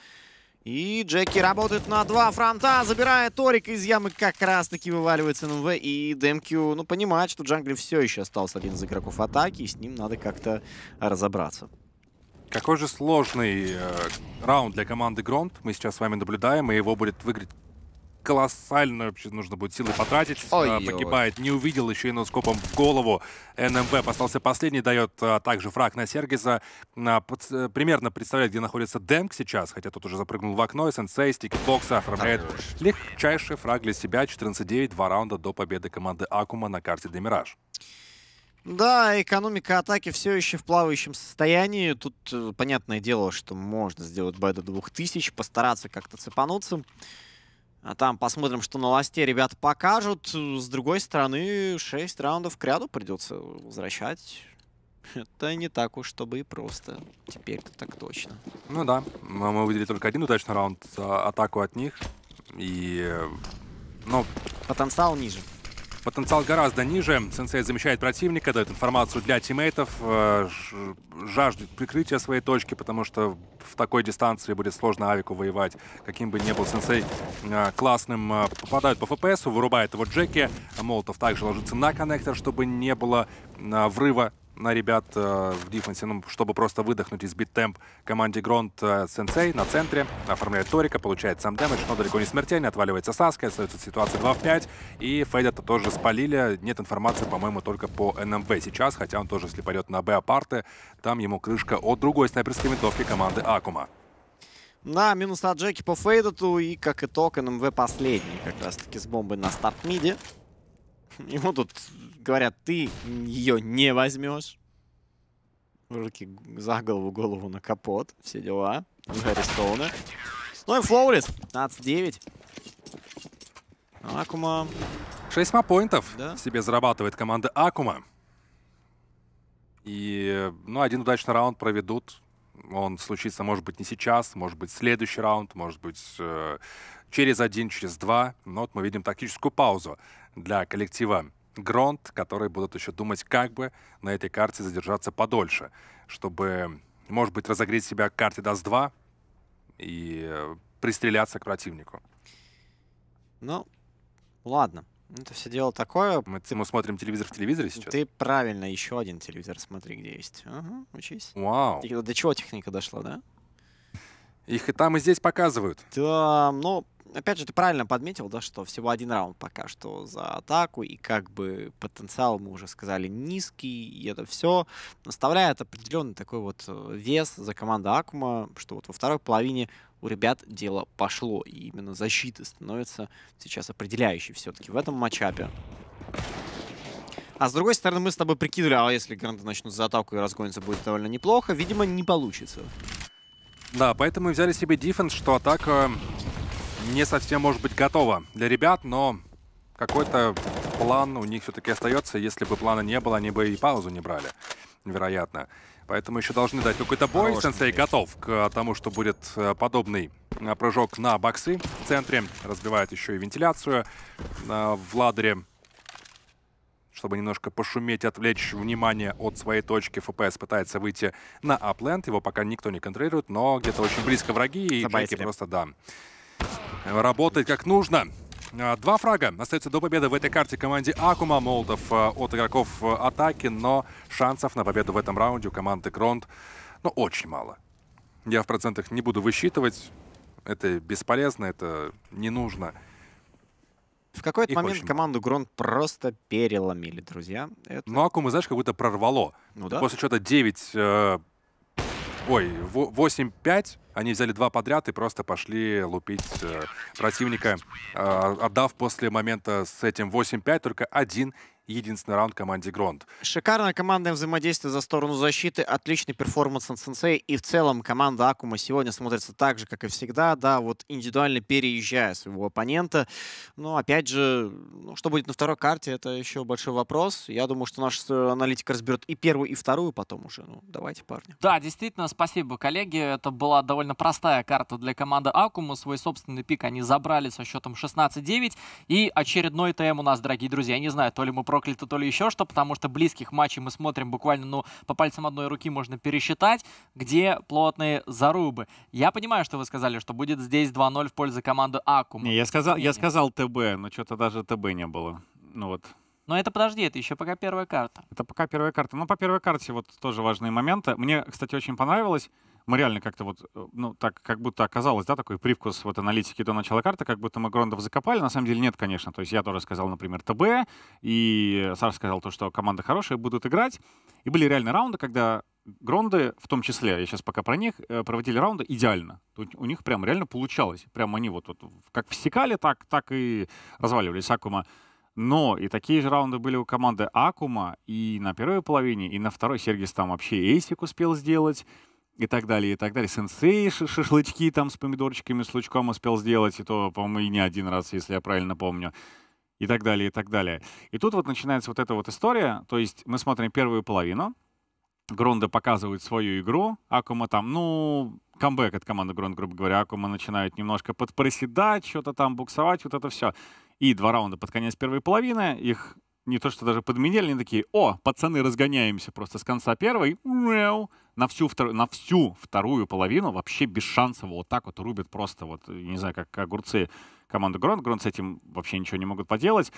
И Джеки работает на два фронта, забирая Торик из ямы, как раз-таки вываливается НВ И Демкю, ну, понимает, что джангли все еще остался один из игроков атаки, и с ним надо как-то разобраться. Какой же сложный э, раунд для команды Гронт мы сейчас с вами наблюдаем, и его будет выиграть колоссально вообще нужно будет силы потратить. А, Ой, Погибает, не увидел еще и носкопом в голову. НМВ остался последний, дает а, также фраг на Сергиса. А, под, а, примерно представляет, где находится Демк сейчас, хотя тот уже запрыгнул в окно. Сенсей, стики бокса оформляет легчайший фраг для себя. 14-9, два раунда до победы команды Акума на карте Демираж. Да, экономика атаки все еще в плавающем состоянии. Тут э, понятное дело, что можно сделать байда 2000, постараться как-то цепануться. А там посмотрим, что на ласте ребята покажут. С другой стороны, 6 раундов к ряду придется возвращать. Это не так уж, чтобы и просто. Теперь-то так точно. Ну да, мы выделили только один удачный раунд атаку от них. И... Э, ну... Потенциал ниже. Потенциал гораздо ниже. Сенсей замечает противника, дает информацию для тиммейтов, э, жаждет прикрытия своей точки, потому что в такой дистанции будет сложно Авику воевать. Каким бы ни был Сенсей э, классным, э, попадают по ФПСу, вырубает его Джеки. Молотов также ложится на коннектор, чтобы не было врыва на ребят э, в дефенсе, ну, чтобы просто выдохнуть и сбить темп команде Гронт э, Сенсей на центре. Оформляет Торика, получает сам дэмэдж, но далеко не смертельно. Отваливается Саска, остается ситуация 2 в 5. И федя тоже спалили. Нет информации, по-моему, только по НМВ сейчас, хотя он тоже, если пойдет на Б апарты, там ему крышка от другой снайперской винтовки команды Акума. Да, минус на Джеки по фейдоту и, как итог, НМВ последний как раз-таки с бомбой на старт-миде. Ему тут говорят, ты ее не возьмешь. Руки за голову, голову на капот. Все дела. Гарри Стоуна. Ну и Флоулис. 15-9. Акума. 6 мапоинтов да? себе зарабатывает команда Акума. И, ну, один удачный раунд проведут. Он случится, может быть, не сейчас, может быть, следующий раунд, может быть, э, через один, через два. Но вот мы видим тактическую паузу для коллектива Гронт, которые будут еще думать, как бы на этой карте задержаться подольше, чтобы, может быть, разогреть себя к карте Даст-2 и э, пристреляться к противнику. Ну, ладно. Это все дело такое. Мы, ты, мы смотрим телевизор в телевизоре сейчас? Ты правильно, еще один телевизор смотри, где есть. Ага, учись. Вау. до чего техника дошла, да? Их и там, и здесь показывают. Да, ну, опять же, ты правильно подметил, да, что всего один раунд пока что за атаку, и как бы потенциал, мы уже сказали, низкий, и это все оставляет определенный такой вот э, вес за команду Акума, что вот во второй половине у ребят дело пошло, и именно защита становится сейчас определяющей все-таки в этом матчапе. А с другой стороны, мы с тобой прикидывали, а если Гранты начнут за атаку и разгонятся, будет довольно неплохо. Видимо, не получится. Да, поэтому взяли себе дефенс, что атака не совсем может быть готова для ребят, но какой-то план у них все-таки остается. Если бы плана не было, они бы и паузу не брали, вероятно. Поэтому еще должны дать какой-то бой. Хороший Сенсей мяч. готов к тому, что будет э, подобный э, прыжок на боксы в центре. Разбивает еще и вентиляцию э, в ладере чтобы немножко пошуметь, отвлечь внимание от своей точки. ФПС пытается выйти на апленд, его пока никто не контролирует, но где-то очень близко враги, и Забайтили. Джеки просто, да, работает как нужно. А, два фрага. Остается до победы в этой карте команде Акума. Молдов а, от игроков а, атаки, но шансов на победу в этом раунде у команды Гронт ну, очень мало. Я в процентах не буду высчитывать. Это бесполезно, это не нужно. В какой-то момент очень... команду Грон просто переломили, друзья. Это... Ну, а Акумы, знаешь, как будто прорвало. Ну, да? После счета 9... Э... Ой, 8-5, они взяли два подряд и просто пошли лупить э, противника, э, отдав после момента с этим 8-5 только один единственный раунд команде Гронд. Шикарное командное взаимодействие за сторону защиты, отличный перформанс от Сенсей. И в целом команда Акума сегодня смотрится так же, как и всегда. Да, вот индивидуально переезжая своего оппонента. Но опять же, ну, что будет на второй карте, это еще большой вопрос. Я думаю, что наш э, аналитик разберет и первую, и вторую потом уже. Ну, давайте, парни. Да, действительно, спасибо, коллеги. Это была довольно простая карта для команды Акума. Свой собственный пик они забрали со счетом 16-9. И очередной ТМ у нас, дорогие друзья. Я не знаю, то ли мы просто проклято, то ли еще что, потому что близких матчей мы смотрим буквально, ну, по пальцам одной руки можно пересчитать, где плотные зарубы. Я понимаю, что вы сказали, что будет здесь 2-0 в пользу команды Акума. Не, я сказал, я сказал ТБ, но что-то даже ТБ не было. Ну вот, но это, подожди, это еще пока первая карта. Это пока первая карта. Ну, по первой карте вот тоже важные моменты. Мне, кстати, очень понравилось мы реально как-то вот, э, ну, так, как будто оказалось, да, такой привкус вот аналитики до начала карты, как будто мы Грондов закопали. На самом деле нет, конечно. То есть я тоже сказал, например, ТБ, и Сар сказал то, что команда хорошая, будут играть. И были реально раунды, когда Гронды, в том числе, я сейчас пока про них, э, проводили раунды идеально. У них прям реально получалось. Прям они вот, вот как всекали, так, так и разваливались. Акума но и такие же раунды были у команды Акума и на первой половине, и на второй Сергис там вообще Эйсик успел сделать и так далее, и так далее. Сенсей шашлычки там с помидорчиками, с лучком успел сделать, и то, по-моему, и не один раз, если я правильно помню. И так далее, и так далее. И тут вот начинается вот эта вот история, то есть мы смотрим первую половину, Гронда показывает свою игру, Акума там, ну, камбэк от команды Гронд, грубо говоря, Акума начинает немножко подпроседать, что-то там буксовать, вот это все. И два раунда под конец первой половины, их не то что даже подменили, они такие, о, пацаны, разгоняемся просто с конца первой, на всю, втор... на всю вторую половину вообще без шансов вот так вот рубят просто, вот, не знаю, как огурцы команду Гронт. Гронт с этим вообще ничего не могут поделать.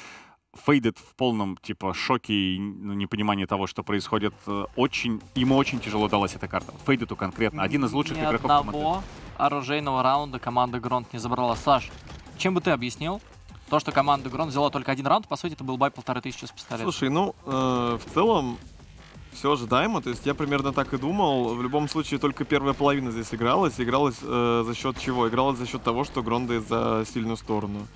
Фейдит в полном, типа, шоке и ну, непонимании того, что происходит. Э, очень, ему очень тяжело далась эта карта. Фейдиту конкретно. Один из лучших Ни игроков одного оружейного раунда команда Гронт не забрала. Саш, чем бы ты объяснил то, что команда Гронт взяла только один раунд? По сути, это был бай полторы тысячи с пистолетом Слушай, ну, э, в целом, все ожидаемо, то есть я примерно так и думал. В любом случае, только первая половина здесь игралась. Игралась э, за счет чего? Игралась за счет того, что Гронды за сильную сторону.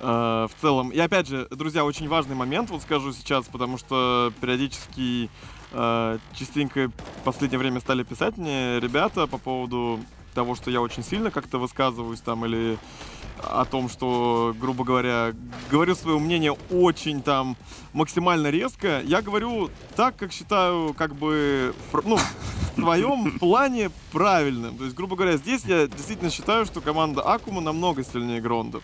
Э, в целом. И опять же, друзья, очень важный момент, вот скажу сейчас, потому что периодически, э, частенько в последнее время стали писать мне ребята по поводу того, что я очень сильно как-то высказываюсь там или о том, что, грубо говоря, говорю свое мнение очень там максимально резко. Я говорю так, как считаю, как бы, ну, в своем плане правильным. То есть, грубо говоря, здесь я действительно считаю, что команда Акума намного сильнее Грондов.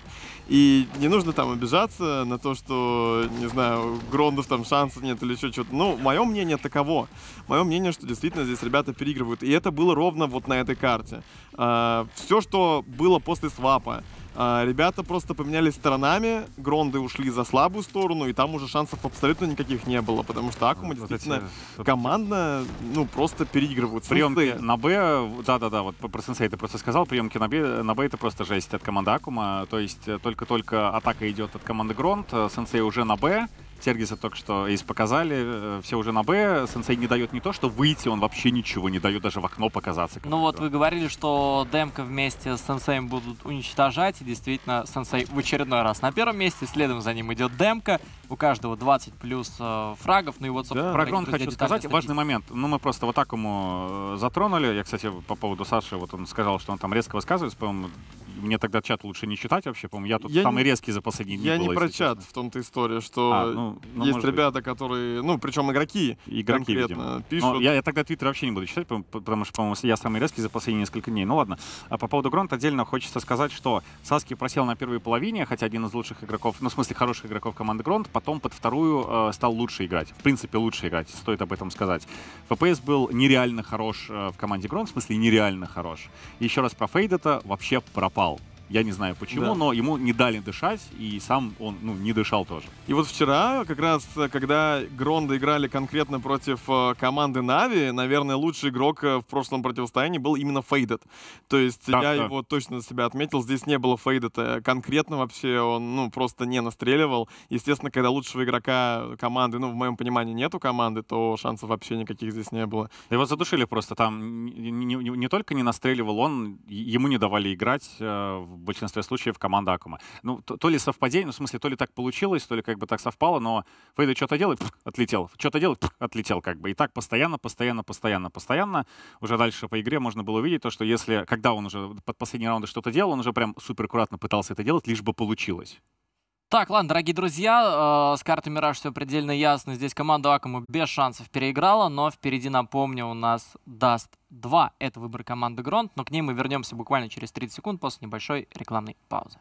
И не нужно там обижаться на то, что, не знаю, Грондов там шансов нет или еще что-то. Ну, мое мнение таково. Мое мнение, что действительно здесь ребята переигрывают. И это было ровно вот на этой карте. А, Все, что было после свапа, а, ребята просто поменялись сторонами, Гронды ушли за слабую сторону, и там уже шансов абсолютно никаких не было, потому что Акума вот действительно эти... командно, ну, просто переигрывают. Приемки на Б, да-да-да, вот про Сенсей ты просто сказал, приемки на Б, на Б это просто жесть от команды Акума, то есть э, только-только атака идет от команды Гронд, э, Сенсей уже на Б, Сергиса только что из показали, э, все уже на Б, Сенсей не дает не то, что выйти, он вообще ничего не дает, даже в окно показаться. Ну вот вы говорили, что Демка вместе с Сенсеем будут уничтожать, и действительно Сенсей в очередной раз на первом месте, следом за ним идет Демка, у каждого 20 плюс э, фрагов, ну и вот, собственно... Да. Про Грон хочу сказать, статистики. важный момент, ну мы просто вот так ему э, затронули, я, кстати, по поводу Саши, вот он сказал, что он там резко высказывается, по-моему, мне тогда чат лучше не читать вообще, по-моему. Я тут я самый не, резкий за последние дни Я было, не про чат в том-то история, что а, ну, ну, есть ребята, быть. которые, ну, причем игроки, игроки конкретно видимо. пишут. я, я тогда твиттер вообще не буду читать, потому, что, по-моему, я самый резкий за последние несколько дней. Ну ладно. А по поводу Гронта отдельно хочется сказать, что Саски просел на первой половине, хотя один из лучших игроков, ну, в смысле, хороших игроков команды Гронт, потом под вторую э, стал лучше играть. В принципе, лучше играть, стоит об этом сказать. ФПС был нереально хорош э, в команде Гронт, в смысле, нереально хорош. Еще раз про Фейдета вообще пропал я не знаю почему, да. но ему не дали дышать, и сам он ну, не дышал тоже. И вот вчера, как раз когда Гронды играли конкретно против э, команды Нави, наверное, лучший игрок э, в прошлом противостоянии был именно Фейдед. То есть да, я да. его точно себя отметил. Здесь не было Фейдета э, конкретно вообще, он ну, просто не настреливал. Естественно, когда лучшего игрока команды, ну, в моем понимании, нету команды, то шансов вообще никаких здесь не было. Его задушили просто там. Не, не, не только не настреливал он, ему не давали играть в в большинстве случаев команда Акума. Ну, то, то ли совпадение, ну, в смысле, то ли так получилось, то ли как бы так совпало, но Фейда что-то делает, отлетел, что-то делает, отлетел как бы. И так постоянно, постоянно, постоянно, постоянно. Уже дальше по игре можно было увидеть то, что если, когда он уже под последний раунд что-то делал, он уже прям супер аккуратно пытался это делать, лишь бы получилось. Так, ладно, дорогие друзья, э, с карты Мираж все предельно ясно. Здесь команда Акому без шансов переиграла, но впереди, напомню, у нас даст 2. Это выбор команды Гронт, но к ней мы вернемся буквально через 30 секунд после небольшой рекламной паузы.